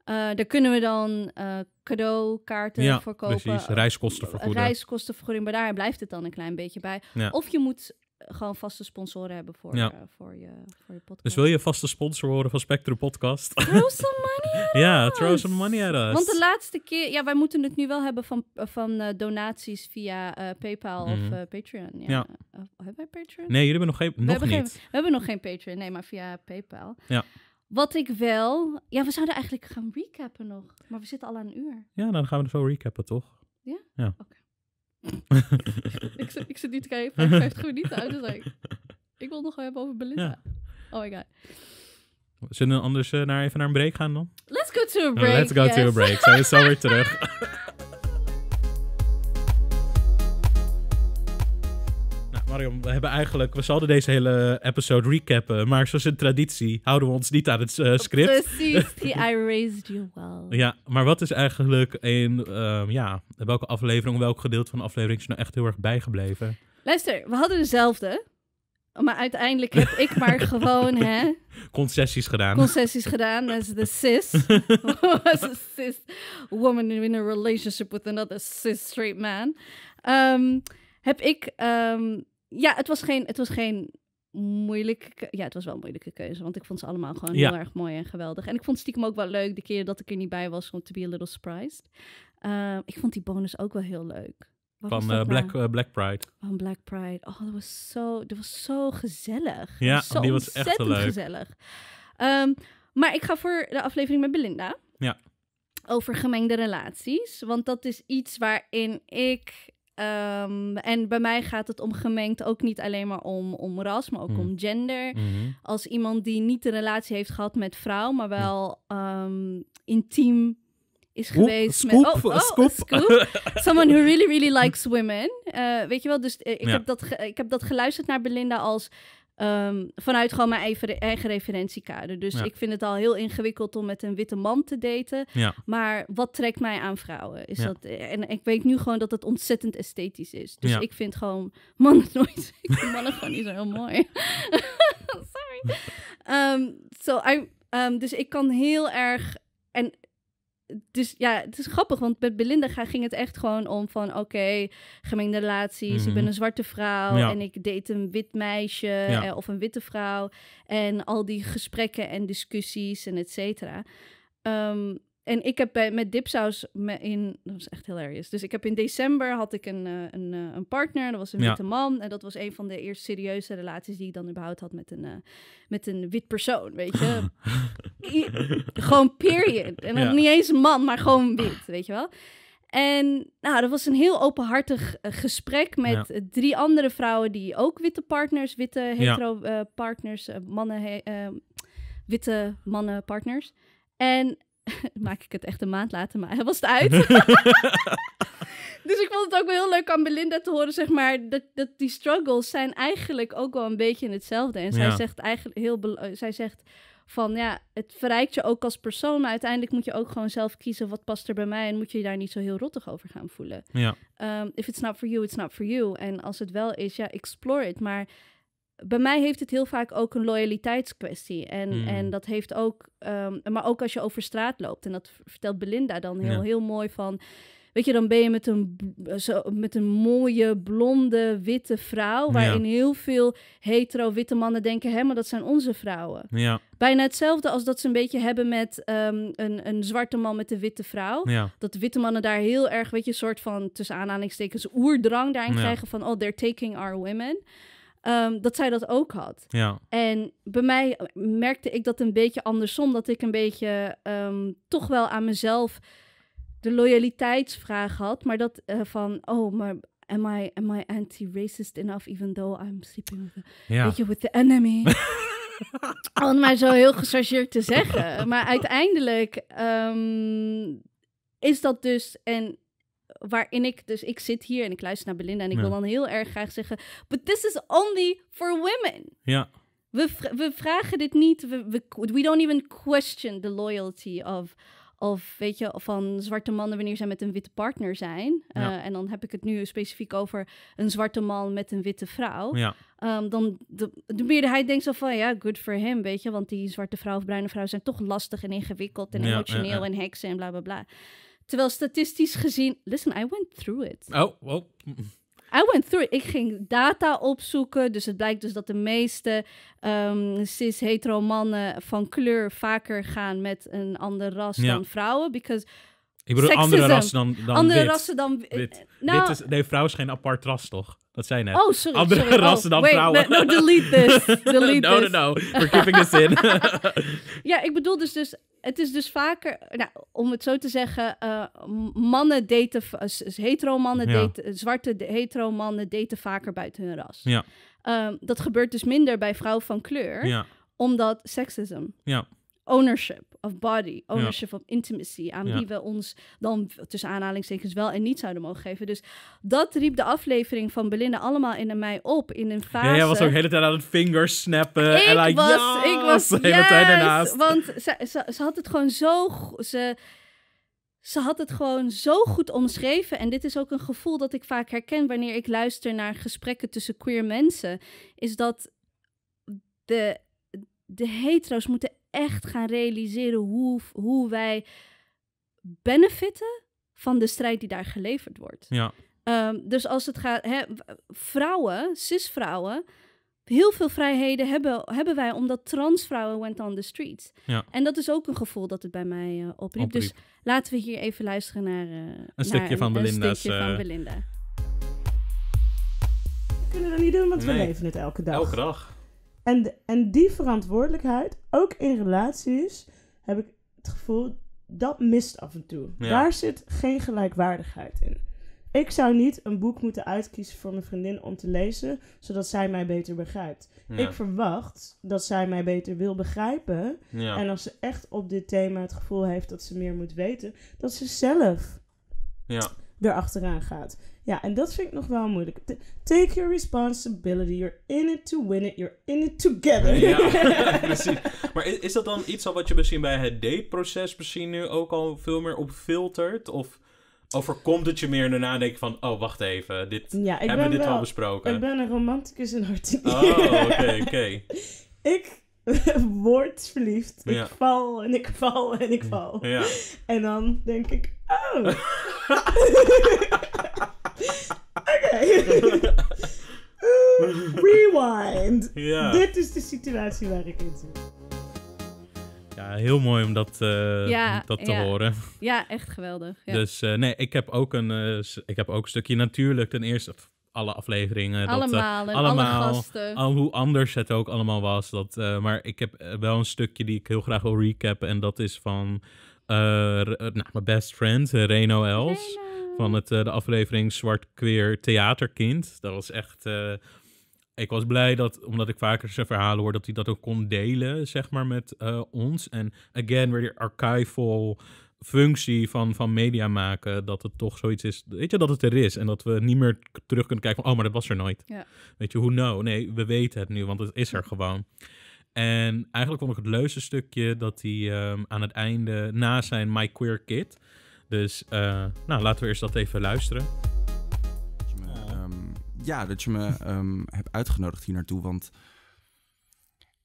Eh, daar kunnen we dan uh, cadeaukaarten voor kopen. Precies, reiskostenvergoeding. Reiskostenvergoeding, maar daar blijft het dan een klein beetje bij. Of je moet gewoon vaste sponsoren hebben voor, eh, voor, je, voor podcast. Dus wil je vaste sponsor worden van Spectrum Podcast? Throw some money Ja, throw some money at us. Want de laatste keer... Ja, wij moeten het nu wel hebben van, eh, van eh, donaties via PayPal of mhm. Patreon. Ja. Oh, hebben wij Patreon? Nee, jullie hebben nog, geen, we nog hebben niet. we hebben nog geen Patreon, nee, maar via PayPal. Ja. Wat ik wel... Ja, we zouden eigenlijk gaan recappen nog. Maar we zitten al aan een uur. Ja, nou, dan gaan we er zo recappen, toch? Ja? Ja. Oké. ik, zit, niet te kijken, ik geef gewoon niet uit. Dus ik, ik wil nog wel hebben over Belinda. Oh my god. Zullen we anders eh, naar, even naar een break gaan dan? Let's go to a break. let's go to a break. Zijn we zo weer terug. Marion, we hebben eigenlijk, we zouden deze hele episode recappen, maar zoals een traditie houden we ons niet aan het eh, script. Precies, I raised you well. Ja, maar wat is eigenlijk in ehm, ja, welke aflevering, welk gedeelte van de aflevering is nou echt heel erg bijgebleven? Luister, we hadden dezelfde, maar uiteindelijk heb ik maar gewoon, hè? Concessies gedaan. Concessies gedaan as the cis. as a cis woman in a relationship with another cis straight man. Ehm, heb ik ehm, ja, het was geen, het was geen moeilijke Ja, het was wel moeilijke keuze. Want ik vond ze allemaal gewoon heel erg mooi en geweldig. En ik vond stiekem ook wel leuk de keer dat ik er niet bij was. om to be a little surprised. Ehm, ik vond die bonus ook wel heel leuk. van eh, Black, nou? eh, Black Pride. Van Black Pride. Oh, dat was zo, dat was zo gezellig. Ja, zo die was echt leuk. gezellig. Ehm, maar ik ga voor de aflevering met Belinda. Ja. Over gemengde relaties. Want dat is iets waarin ik Ehm, en bij mij gaat het om gemengd ook niet alleen maar om, om ras, maar ook hmm. om gender. Mhm. Als iemand die niet de relatie heeft gehad met vrouw, maar wel ehm, intiem is geweest. met, oh, oh, scoop. Someone who really, really likes women. Eh, weet je wel, dus eh, ik, heb dat ik heb dat geluisterd naar Belinda als Ehm, vanuit gewoon mijn eigen referentiekader. Dus ik vind het al heel ingewikkeld om met een witte man te daten. Maar wat trekt mij aan vrouwen? Is dat, eh, en ik weet nu gewoon dat het ontzettend esthetisch is. Dus ik vind gewoon mannen nooit. ik vind mannen gewoon niet zo heel mooi. Sorry. Um, so I, ehm, dus ik kan heel erg. En dus ja, het is grappig, want met Belinda ging het echt gewoon om van... oké, okay, gemengde relaties, ik ben mhm. een zwarte vrouw... en ik date een wit meisje eh, of een witte vrouw... en al die gesprekken en discussies en et cetera. Ehm, en ik heb bij, met dipsaus in... Dat was echt hilarious. Dus ik heb in december had ik een, eh, een, eh, een partner. Dat was een witte man. En dat was een van de eerste serieuze relaties die ik dan überhaupt had met een, eh, met een wit persoon. Weet je? gewoon period. En dan niet eens een man, maar gewoon wit. Weet je wel? En nou, dat was een heel openhartig gesprek met drie andere vrouwen die ook witte partners, witte hetero partners, uh, mannen, witte mannen partners. En maak ik het echt een maand later, maar hij was het uit. dus ik vond het ook wel heel leuk aan Belinda te horen, zeg maar, dat, dat die struggles zijn eigenlijk ook wel een beetje hetzelfde. En zij zegt eigenlijk heel, eh, zij zegt van ja, het verrijkt je ook als persoon, maar uiteindelijk moet je ook gewoon zelf kiezen wat past er bij mij en moet je daar niet zo heel rottig over gaan voelen. Ja. Ehm, if it's not for you, it's not for you. En als het wel is, ja, explore it. Maar bij mij heeft het heel vaak ook een loyaliteitskwestie. En, hmm. en dat heeft ook, ehm, maar ook als je over straat loopt, en dat vertelt Belinda dan heel, heel mooi van. Weet je, dan ben je met een, zo, met een mooie, blonde, witte vrouw. Waarin heel veel hetero witte mannen denken: hè maar dat zijn onze vrouwen. Ja. Bijna hetzelfde als dat ze een beetje hebben met ehm, een, een zwarte man met een witte vrouw. Dat de witte mannen daar heel erg, weet je, een soort van tussen aanhalingstekens oerdrang daarin krijgen: van oh, they're taking our women. Ehm, dat zij dat ook had. Ja. En bij mij eh, merkte ik dat een beetje andersom. Dat ik een beetje ehm, toch wel aan mezelf de loyaliteitsvraag had. Maar dat eh, van, oh, maar am I, am I anti-racist enough even though I'm sleeping with the, enemy? Om maar zo heel gechargeerd te zeggen. Maar uiteindelijk ehm, is dat dus... En waarin ik, dus ik zit hier en ik luister naar Belinda en ik wil dan heel erg graag zeggen, but this is only for women. Ja. We, we vragen dit niet, we, we, we don't even question the loyalty of, of weet je, van zwarte mannen wanneer zij met een witte partner zijn. Eh, en dan heb ik het nu specifiek over een zwarte man met een witte vrouw. Ja. Ehm, dan de, de, meerderheid denkt zo van ja, good for him, weet je. Want die zwarte vrouw of bruine vrouw zijn toch lastig en ingewikkeld en emotioneel en heksen en bla bla bla. Terwijl statistisch gezien, listen, I went through it. Oh, well. I went through it. Ik ging data opzoeken. Dus het blijkt dus dat de meeste um, cis-hetero mannen van kleur vaker gaan met een ander ras dan vrouwen. Because ik bedoel, Sexism. andere rassen dan, dan Andere rassen dan eh, wit. Nou, wit is, nee, vrouw is geen apart ras, toch? Dat zijn net. Oh, sorry. Andere rassen oh, dan vrouwen. No, no, delete this. Delete no, this. no, no. We're keeping this in. ja, ik bedoel dus, dus het is dus vaker, nou, om het zo te zeggen, eh, mannen daten, hetero mannen daten, eh, zwarte hetero mannen daten vaker buiten hun ras. Ja. Ehm, dat gebeurt dus minder bij vrouwen van kleur, omdat seksisme, ownership of body, ownership of intimacy, aan wie we ons dan tussen aanhalingstekens wel en niet zouden mogen geven. Dus dat riep de aflevering van Belinda allemaal in mij op in een fase. Ja, jij was ook de hele tijd aan het fingersnappen. Ik was, ik was, de yes! Want ze, ze, ze had het gewoon zo, ze, ze had het gewoon zo goed omschreven. En dit is ook een gevoel dat ik vaak herken wanneer ik luister naar gesprekken tussen queer mensen. Is dat de, de hetero's moeten echt gaan realiseren hoe, hoe wij benefitten van de strijd die daar geleverd wordt. Ja. Ehm, dus als het gaat, he, vrouwen, cisvrouwen, heel veel vrijheden hebben, hebben wij omdat transvrouwen went on the streets. Ja. En dat is ook een gevoel dat het bij mij uh, opriep. Dus laten we hier even luisteren naar eh, een stukje, van, Belinda's, eh, een stukje van Belinda. We kunnen we niet doen, want we leven het elke dag. Elke dag. En, en die verantwoordelijkheid, ook in relaties, heb ik het gevoel, dat mist af en toe. Daar zit geen gelijkwaardigheid in. Ik zou niet een boek moeten uitkiezen voor mijn vriendin om te lezen, zodat zij mij beter begrijpt. Ik verwacht dat zij mij beter wil begrijpen. En als ze echt op dit thema het gevoel heeft dat ze meer moet weten, dat ze zelf ja. erachteraan gaat. Ja, en dat vind ik nog wel moeilijk. Take your responsibility. You're in it to win it. You're in it together. Ja, precies. Maar is, dat dan iets wat je misschien bij het dateproces misschien nu ook al veel meer opfiltert Of overkomt het je meer daarna denk van, oh, wacht even, dit, hebben we dit al besproken? Ik ben een romanticus in hart. Oh, oké, oké. ik word verliefd. Ik val en ik val en ik val. Ja. En dan denk ik, oh. Oké. rewind. Ja. Dit is de situatie waar ik in zit. Ja, heel mooi om dat, eh, dat te horen. Ja, echt geweldig. Ja. Dus eh, nee, ik heb ook een, eh, ik heb ook een stukje natuurlijk ten eerste alle afleveringen. Allemaal, dat, allemaal alle gasten. hoe anders het ook allemaal was. Dat, maar ik heb wel een stukje die ik heel graag wil recappen. En dat is van nou, mijn best friend, Reno Els. Van het, eh, de aflevering Zwart Queer Theaterkind. Dat was echt eh, ik was blij dat, omdat ik vaker zijn verhalen hoor, dat hij dat ook kon delen, zeg maar, met eh, ons. En again, weer die archival functie van, van media maken, dat het toch zoiets is, weet je, dat het er is. En dat we niet meer terug kunnen kijken van, oh, maar dat was er nooit. Ja. Weet je, hoe nou? Nee, we weten het nu, want het is er gewoon. En eigenlijk vond ik het leukste stukje dat hij ehm, aan het einde, na zijn My Queer Kid... Dus eh, nou, laten we eerst dat even luisteren. Dat me, ehm, ja, dat je me um, hebt uitgenodigd hier naartoe. Want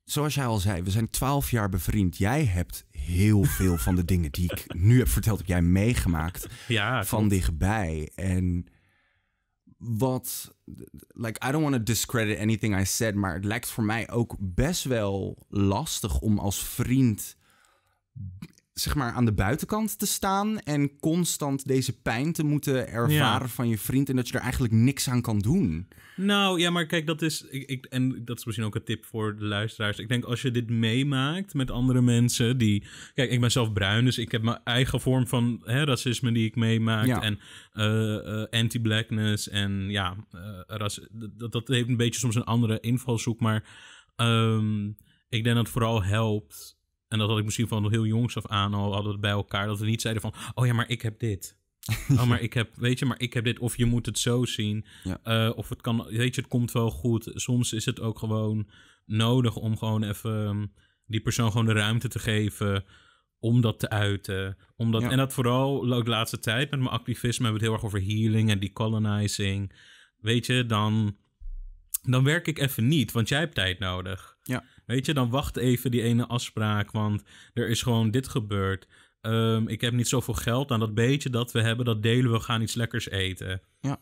zoals jij al zei, we zijn twaalf jaar bevriend. Jij hebt heel veel van de dingen die ik nu heb verteld, heb jij meegemaakt van dichtbij. En wat, like, I don't want to discredit anything I said, maar het lijkt voor mij ook best wel lastig om als vriend zeg maar, aan de buitenkant te staan en constant deze pijn te moeten ervaren van je vriend en dat je er eigenlijk niks aan kan doen. Nou ja, maar kijk, dat is, ik, en dat is misschien ook een tip voor de luisteraars. Ik denk als je dit meemaakt met andere mensen die, kijk, ik ben zelf bruin, dus ik heb mijn eigen vorm van hè, racisme die ik meemaak ja. en eh, eh, anti-blackness en ja, uh, dat, dat heeft een beetje soms een andere invalshoek, maar ehm, ik denk dat het vooral helpt en dat had ik misschien van heel jongs af aan al hadden we bij elkaar. Dat we niet zeiden van, oh ja, maar ik heb dit. oh, maar ik heb, weet je, maar ik heb dit. Of je moet het zo zien. Eh, of het kan, weet je, het komt wel goed. Soms is het ook gewoon nodig om gewoon even ehm, die persoon gewoon de ruimte te geven om dat te uiten. Om dat, En dat vooral ook de laatste tijd met mijn activisme hebben we het heel erg over healing en decolonizing. Weet je, dan dan werk ik even niet, want jij hebt tijd nodig. Ja. Weet je, dan wacht even die ene afspraak, want er is gewoon dit gebeurd. Ehm, ik heb niet zoveel geld aan nou, dat beetje dat we hebben, dat delen we, gaan iets lekkers eten. Ja.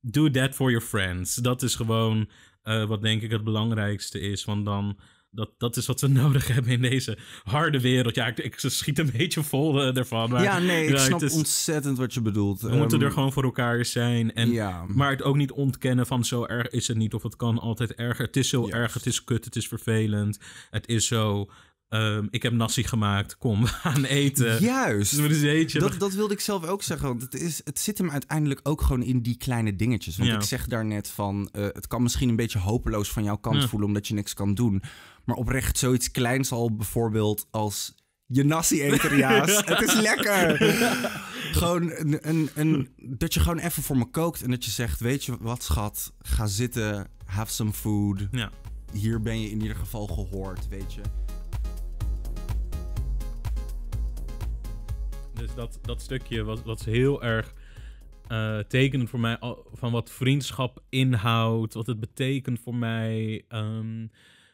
Do that for your friends. Dat is gewoon eh, wat denk ik het belangrijkste is, want dan dat, dat is wat ze nodig hebben in deze harde wereld. Ja, ik, ik schiet een beetje vol eh, ervan. Maar, ja, nee, ik snap is, ontzettend wat je bedoelt. We moeten ehm, er gewoon voor elkaar zijn. En, Maar het ook niet ontkennen van zo erg is het niet. Of het kan altijd erger. Het is zo erg, het is kut, het is vervelend. Het is zo. Ehm, ik heb nasi gemaakt, kom, aan eten. Juist. Dus dat, dat wilde ik zelf ook zeggen. Want het, is, het zit hem uiteindelijk ook gewoon in die kleine dingetjes. Want ik zeg daarnet van, eh, het kan misschien een beetje hopeloos van jouw kant voelen... omdat je niks kan doen. Maar oprecht zoiets kleins al bijvoorbeeld als je nasi eten, het is lekker. gewoon een, een, dat je gewoon even voor me kookt en dat je zegt... weet je wat, schat, ga zitten, have some food. Ja. Hier ben je in ieder geval gehoord, weet je. Dus dat, dat stukje was, was heel erg uh, tekenend voor mij van wat vriendschap inhoudt, wat het betekent voor mij. Ehm,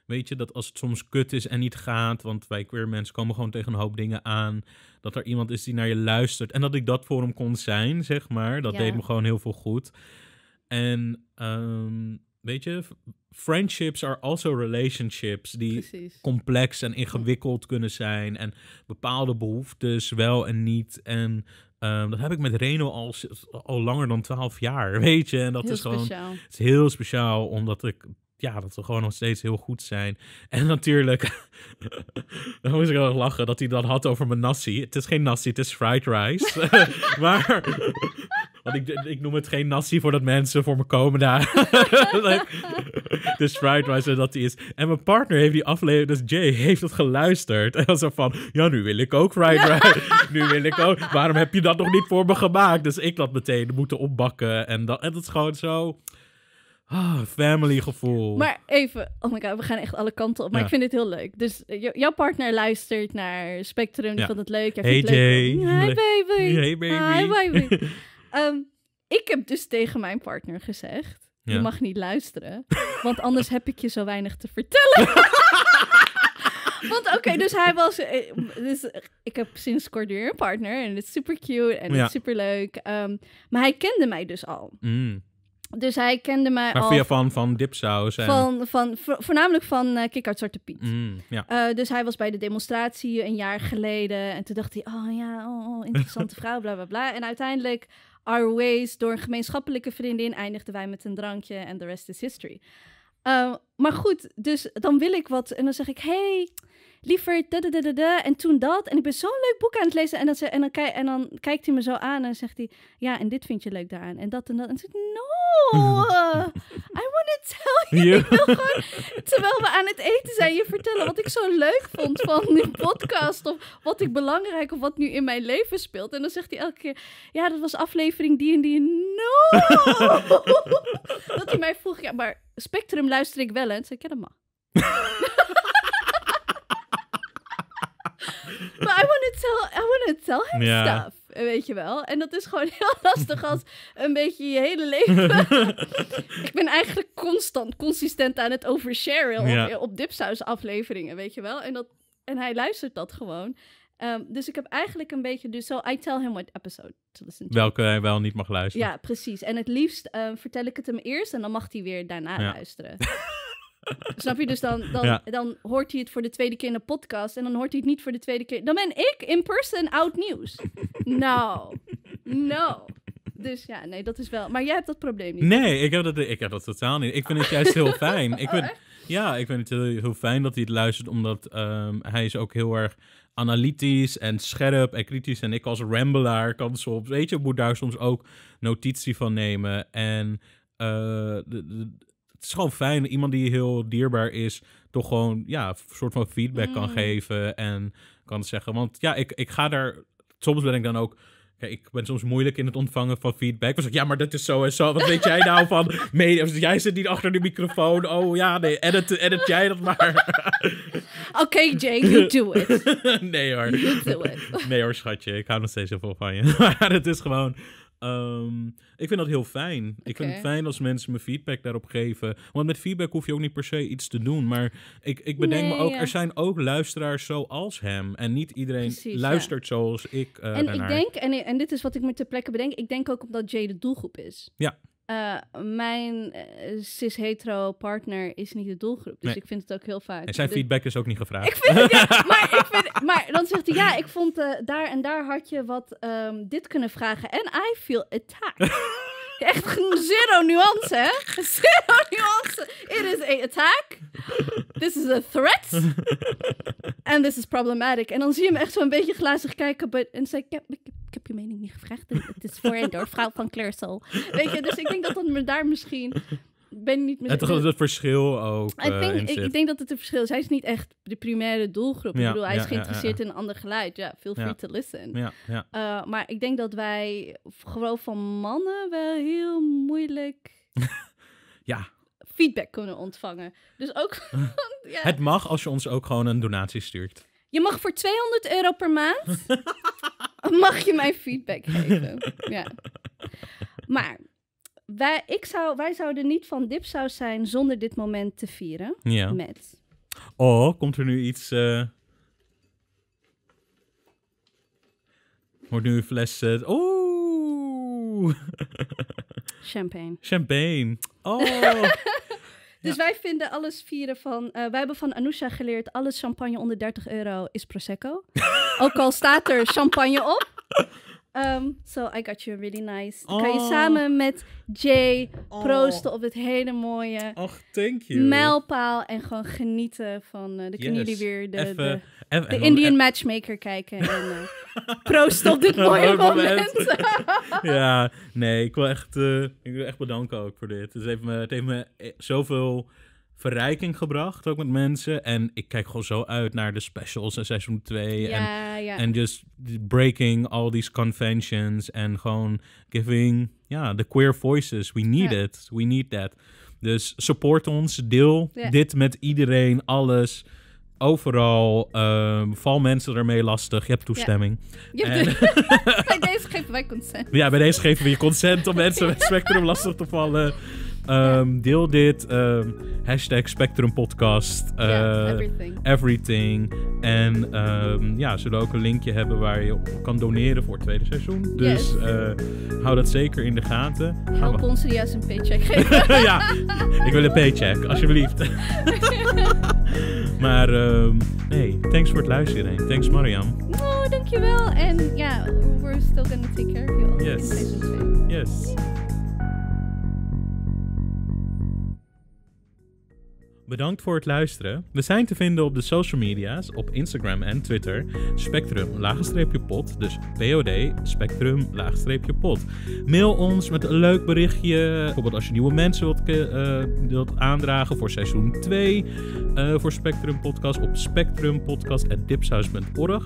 weet je, dat als het soms kut is en niet gaat, want wij queer mensen komen gewoon tegen een hoop dingen aan, dat er iemand is die naar je luistert en dat ik dat voor hem kon zijn, zeg maar. Dat deed me gewoon heel veel goed. En um, Weet je, friendships are also relationships die complex en ingewikkeld kunnen zijn en bepaalde behoeftes wel en niet. En ehm, dat heb ik met Reno al, al langer dan twaalf jaar, weet je. En dat is gewoon Het is heel speciaal, omdat ik ja, dat we gewoon nog steeds heel goed zijn. En natuurlijk, dan moest ik wel lachen dat hij dat had over mijn nasi. Het is geen nasi, het is fried rice. maar ik, ik noem het geen voor voordat mensen voor me komen daar. dus fried rice dat die is. En mijn partner heeft die aflevering, dus Jay, heeft dat geluisterd. En was zo van, ja, nu wil ik ook fried rice. nu wil ik ook. Waarom heb je dat nog niet voor me gemaakt? Dus ik had meteen moeten opbakken. En dat, en dat is gewoon zo... Ah, family gevoel. Maar even, oh my god, we gaan echt alle kanten op. Maar ik vind dit heel leuk. Dus eh, jouw partner luistert naar Spectrum, die ja. vond het leuk. hey Jay. baby. Hey baby. Hi baby. Ehm, ik heb dus tegen mijn partner gezegd: Je mag niet luisteren, want anders heb ik je zo weinig te vertellen. want oké, dus hij was. Eh, dus, ik heb sinds kort weer een partner en het is super cute en het is super leuk. Ehm, maar hij kende mij dus al. Mm. Dus hij kende mij maar al... via van, van dipsaus en... Van, van, voornamelijk van uh, Zwarte Piet. Mm, ja. Eh, dus hij was bij de demonstratie een jaar geleden. En toen dacht hij, oh ja, oh, oh interessante vrouw, bla bla bla. En uiteindelijk Our Ways door een gemeenschappelijke vriendin eindigden wij met een drankje en the rest is history. Eh, maar goed, dus dan wil ik wat en dan zeg ik, hey, liever da da da da en toen dat. En ik ben zo'n leuk boek aan het lezen. En dan, ze, en, dan en dan kijkt hij me zo aan en zegt hij, ja, en dit vind je leuk daaraan en dat en dat. En ik no, Oh, eh, I want to tell you. Ik wil gewoon, terwijl we aan het eten zijn, je vertellen wat ik zo leuk vond van die podcast. Of wat ik belangrijk of wat nu in mijn leven speelt. En dan zegt hij elke keer: Ja, dat was aflevering die en die. No! dat hij mij vroeg: Ja, maar Spectrum luister ik wel. En zei: Ik ken hem Maar I want to tell, I want to tell him stuff. Weet je wel? En dat is gewoon heel lastig als een beetje je hele leven. ik ben eigenlijk constant, consistent aan het oversharen op, dipsausafleveringen, Dipsaus afleveringen, weet je wel? En, dat, en hij luistert dat gewoon. Ehm, dus ik heb eigenlijk een beetje, dus zo, I tell him what episode to listen to. Welke hij wel niet mag luisteren. Ja, precies. En het liefst ehm, vertel ik het hem eerst en dan mag hij weer daarna ja. luisteren. Snap je? Dus dan, dan, dan hoort hij het voor de tweede keer in de podcast. En dan hoort hij het niet voor de tweede keer. Dan ben ik in person oud nieuws. Nou, no. Dus ja, nee, dat is wel. Maar jij hebt dat probleem niet. Nee, ik heb dat, ik heb dat totaal niet. Ik vind het juist heel oh, fijn. Ik vind, ja, ik vind het heel, fijn dat hij het luistert, omdat ehm, hij is ook heel erg analytisch en scherp en kritisch. En ik als rambelaar kan soms, weet je, moet daar soms ook notitie van nemen. En eh, de, het is gewoon fijn. Iemand die heel dierbaar is, toch gewoon ja, een soort van feedback kan mm. geven en kan zeggen. Want ja, ik, ik ga daar. Soms ben ik dan ook. ik ben soms moeilijk in het ontvangen van feedback. was ik, ja, maar dat is zo en zo. Wat weet jij nou van media? Jij zit niet achter de microfoon. Oh ja, nee, edit, edit jij dat maar. Oké, Jay, you do it. nee hoor. nee hoor, schatje. Ik hou nog steeds heel veel van je. maar het is gewoon... Ehm, ik vind dat heel fijn. Ik vind het fijn als mensen me feedback daarop geven. Want met feedback hoef je ook niet per se iets te doen. Maar ik, ik bedenk me ook, er zijn ook luisteraars zoals hem. En niet iedereen luistert zoals ik. Uh, en ik denk, en, en dit is wat ik me ter plekke bedenk, ik denk ook omdat Jay de doelgroep is. Ja. Eh, mijn eh, cis-hetero partner is niet de doelgroep. Dus ik vind het ook heel vaak. En zijn feedback is ook niet gevraagd. Ik vind maar, ik vind, maar, dan zegt hij, ja, ik vond eh, daar en daar had je wat ehm, dit kunnen vragen. En I feel attacked. Echt zero nuance, hè? Zero nuance. It is a attack. This is a threat. And this is problematic. En dan zie je hem echt zo'n beetje glazig kijken. But, en zei, ik heb, ik, heb je mening niet gevraagd. Het is voor en door vrouw van kleursel. Weet je, dus ik denk dat dat me daar misschien ben niet met... Het, het verschil ook ik, eh, denk, ik, denk dat het een verschil is. Hij is niet echt de primaire doelgroep. ik bedoel, hij is geïnteresseerd in een ander geluid. Ja, feel free to listen. Eh, maar ik denk dat wij gewoon van mannen wel heel moeilijk... ja, feedback kunnen ontvangen. Dus ook. ja. Het mag als je ons ook gewoon een donatie stuurt. Je mag voor 200 euro per maand. mag je mij feedback geven. Ja. Maar wij, ik zou, wij zouden niet van dipsaus zijn zonder dit moment te vieren. Ja. Met. Oh, komt er nu iets. Uh... Eh? Wordt nu een fles. Uh... Champagne. Champagne. Oh! Dus wij vinden alles vieren van. Eh, wij hebben van Anousha geleerd: alles champagne onder 30 euro is Prosecco. Ook al staat er champagne op. Um, so I got you really nice. kan je oh. samen met Jay oh. proosten op het hele mooie Ach, thank you. mijlpaal. En gewoon genieten van... Eh, de dan kunnen weer de, even, de, de Indian Matchmaker kijken. En eh, proosten op dit mooie moment. ja, nee, ik wil, echt, eh, ik wil echt bedanken ook voor dit. Het heeft me, het heeft me zoveel verrijking gebracht, ook met mensen. En ik kijk gewoon zo uit naar de specials en seizoen 2. en, en just breaking all these conventions. En gewoon giving, ja, the queer voices. We need it. We need that. Dus support ons. Deel dit met iedereen, alles. Overal ehm, val mensen ermee lastig. Je hebt toestemming. En... bij deze geven wij consent. Ja, bij deze geven we je consent om mensen met spectrum lastig te vallen. Ehm, deel dit. Um, hashtag Spectrum Podcast. Eh, everything. En um, ja, zullen ook een linkje hebben waar je kan doneren voor het tweede seizoen. Dus eh, hou dat zeker in de gaten. Help ons juist een paycheck geven. ja, ik wil een paycheck, alsjeblieft. maar nee, thanks voor het luisteren. Thanks Mariam. Oh, dankjewel. En ja, we're still gonna take care of you yes. Yes. Bedankt voor het luisteren. We zijn te vinden op de social media's, op Instagram en Twitter. Spectrum laagstreepje pot. dus POD Spectrum laagstreepje pot. Mail ons met een leuk berichtje. Bijvoorbeeld als je nieuwe mensen wilt, eh, wilt aandragen voor seizoen 2 eh, voor Spectrum Podcast op spectrumpodcast.dipsaus.org.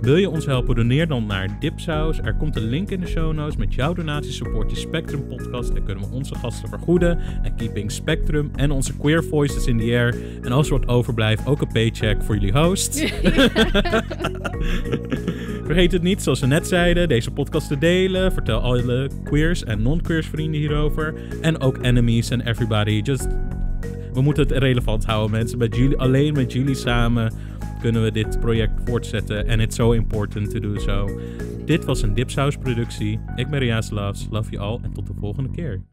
Wil je ons helpen? Doneer dan naar Dipsaus. Er komt een link in de show notes. Met jouw donatie support je Spectrum Podcast en kunnen we onze gasten vergoeden. En Keeping Spectrum en onze Queer Voices in in the air. En als er wat overblijft, ook een paycheck voor jullie host. Vergeet het niet, zoals we net zeiden, deze podcast te delen. Vertel alle queers en non-queers vrienden hierover. En ook enemies en everybody. Just, we moeten het relevant houden, mensen. Met jullie, alleen met jullie samen kunnen we dit project voortzetten. En it's so important to do so. Dit was een Dipsaus productie. Ik ben Riaas Love you all en tot de volgende keer.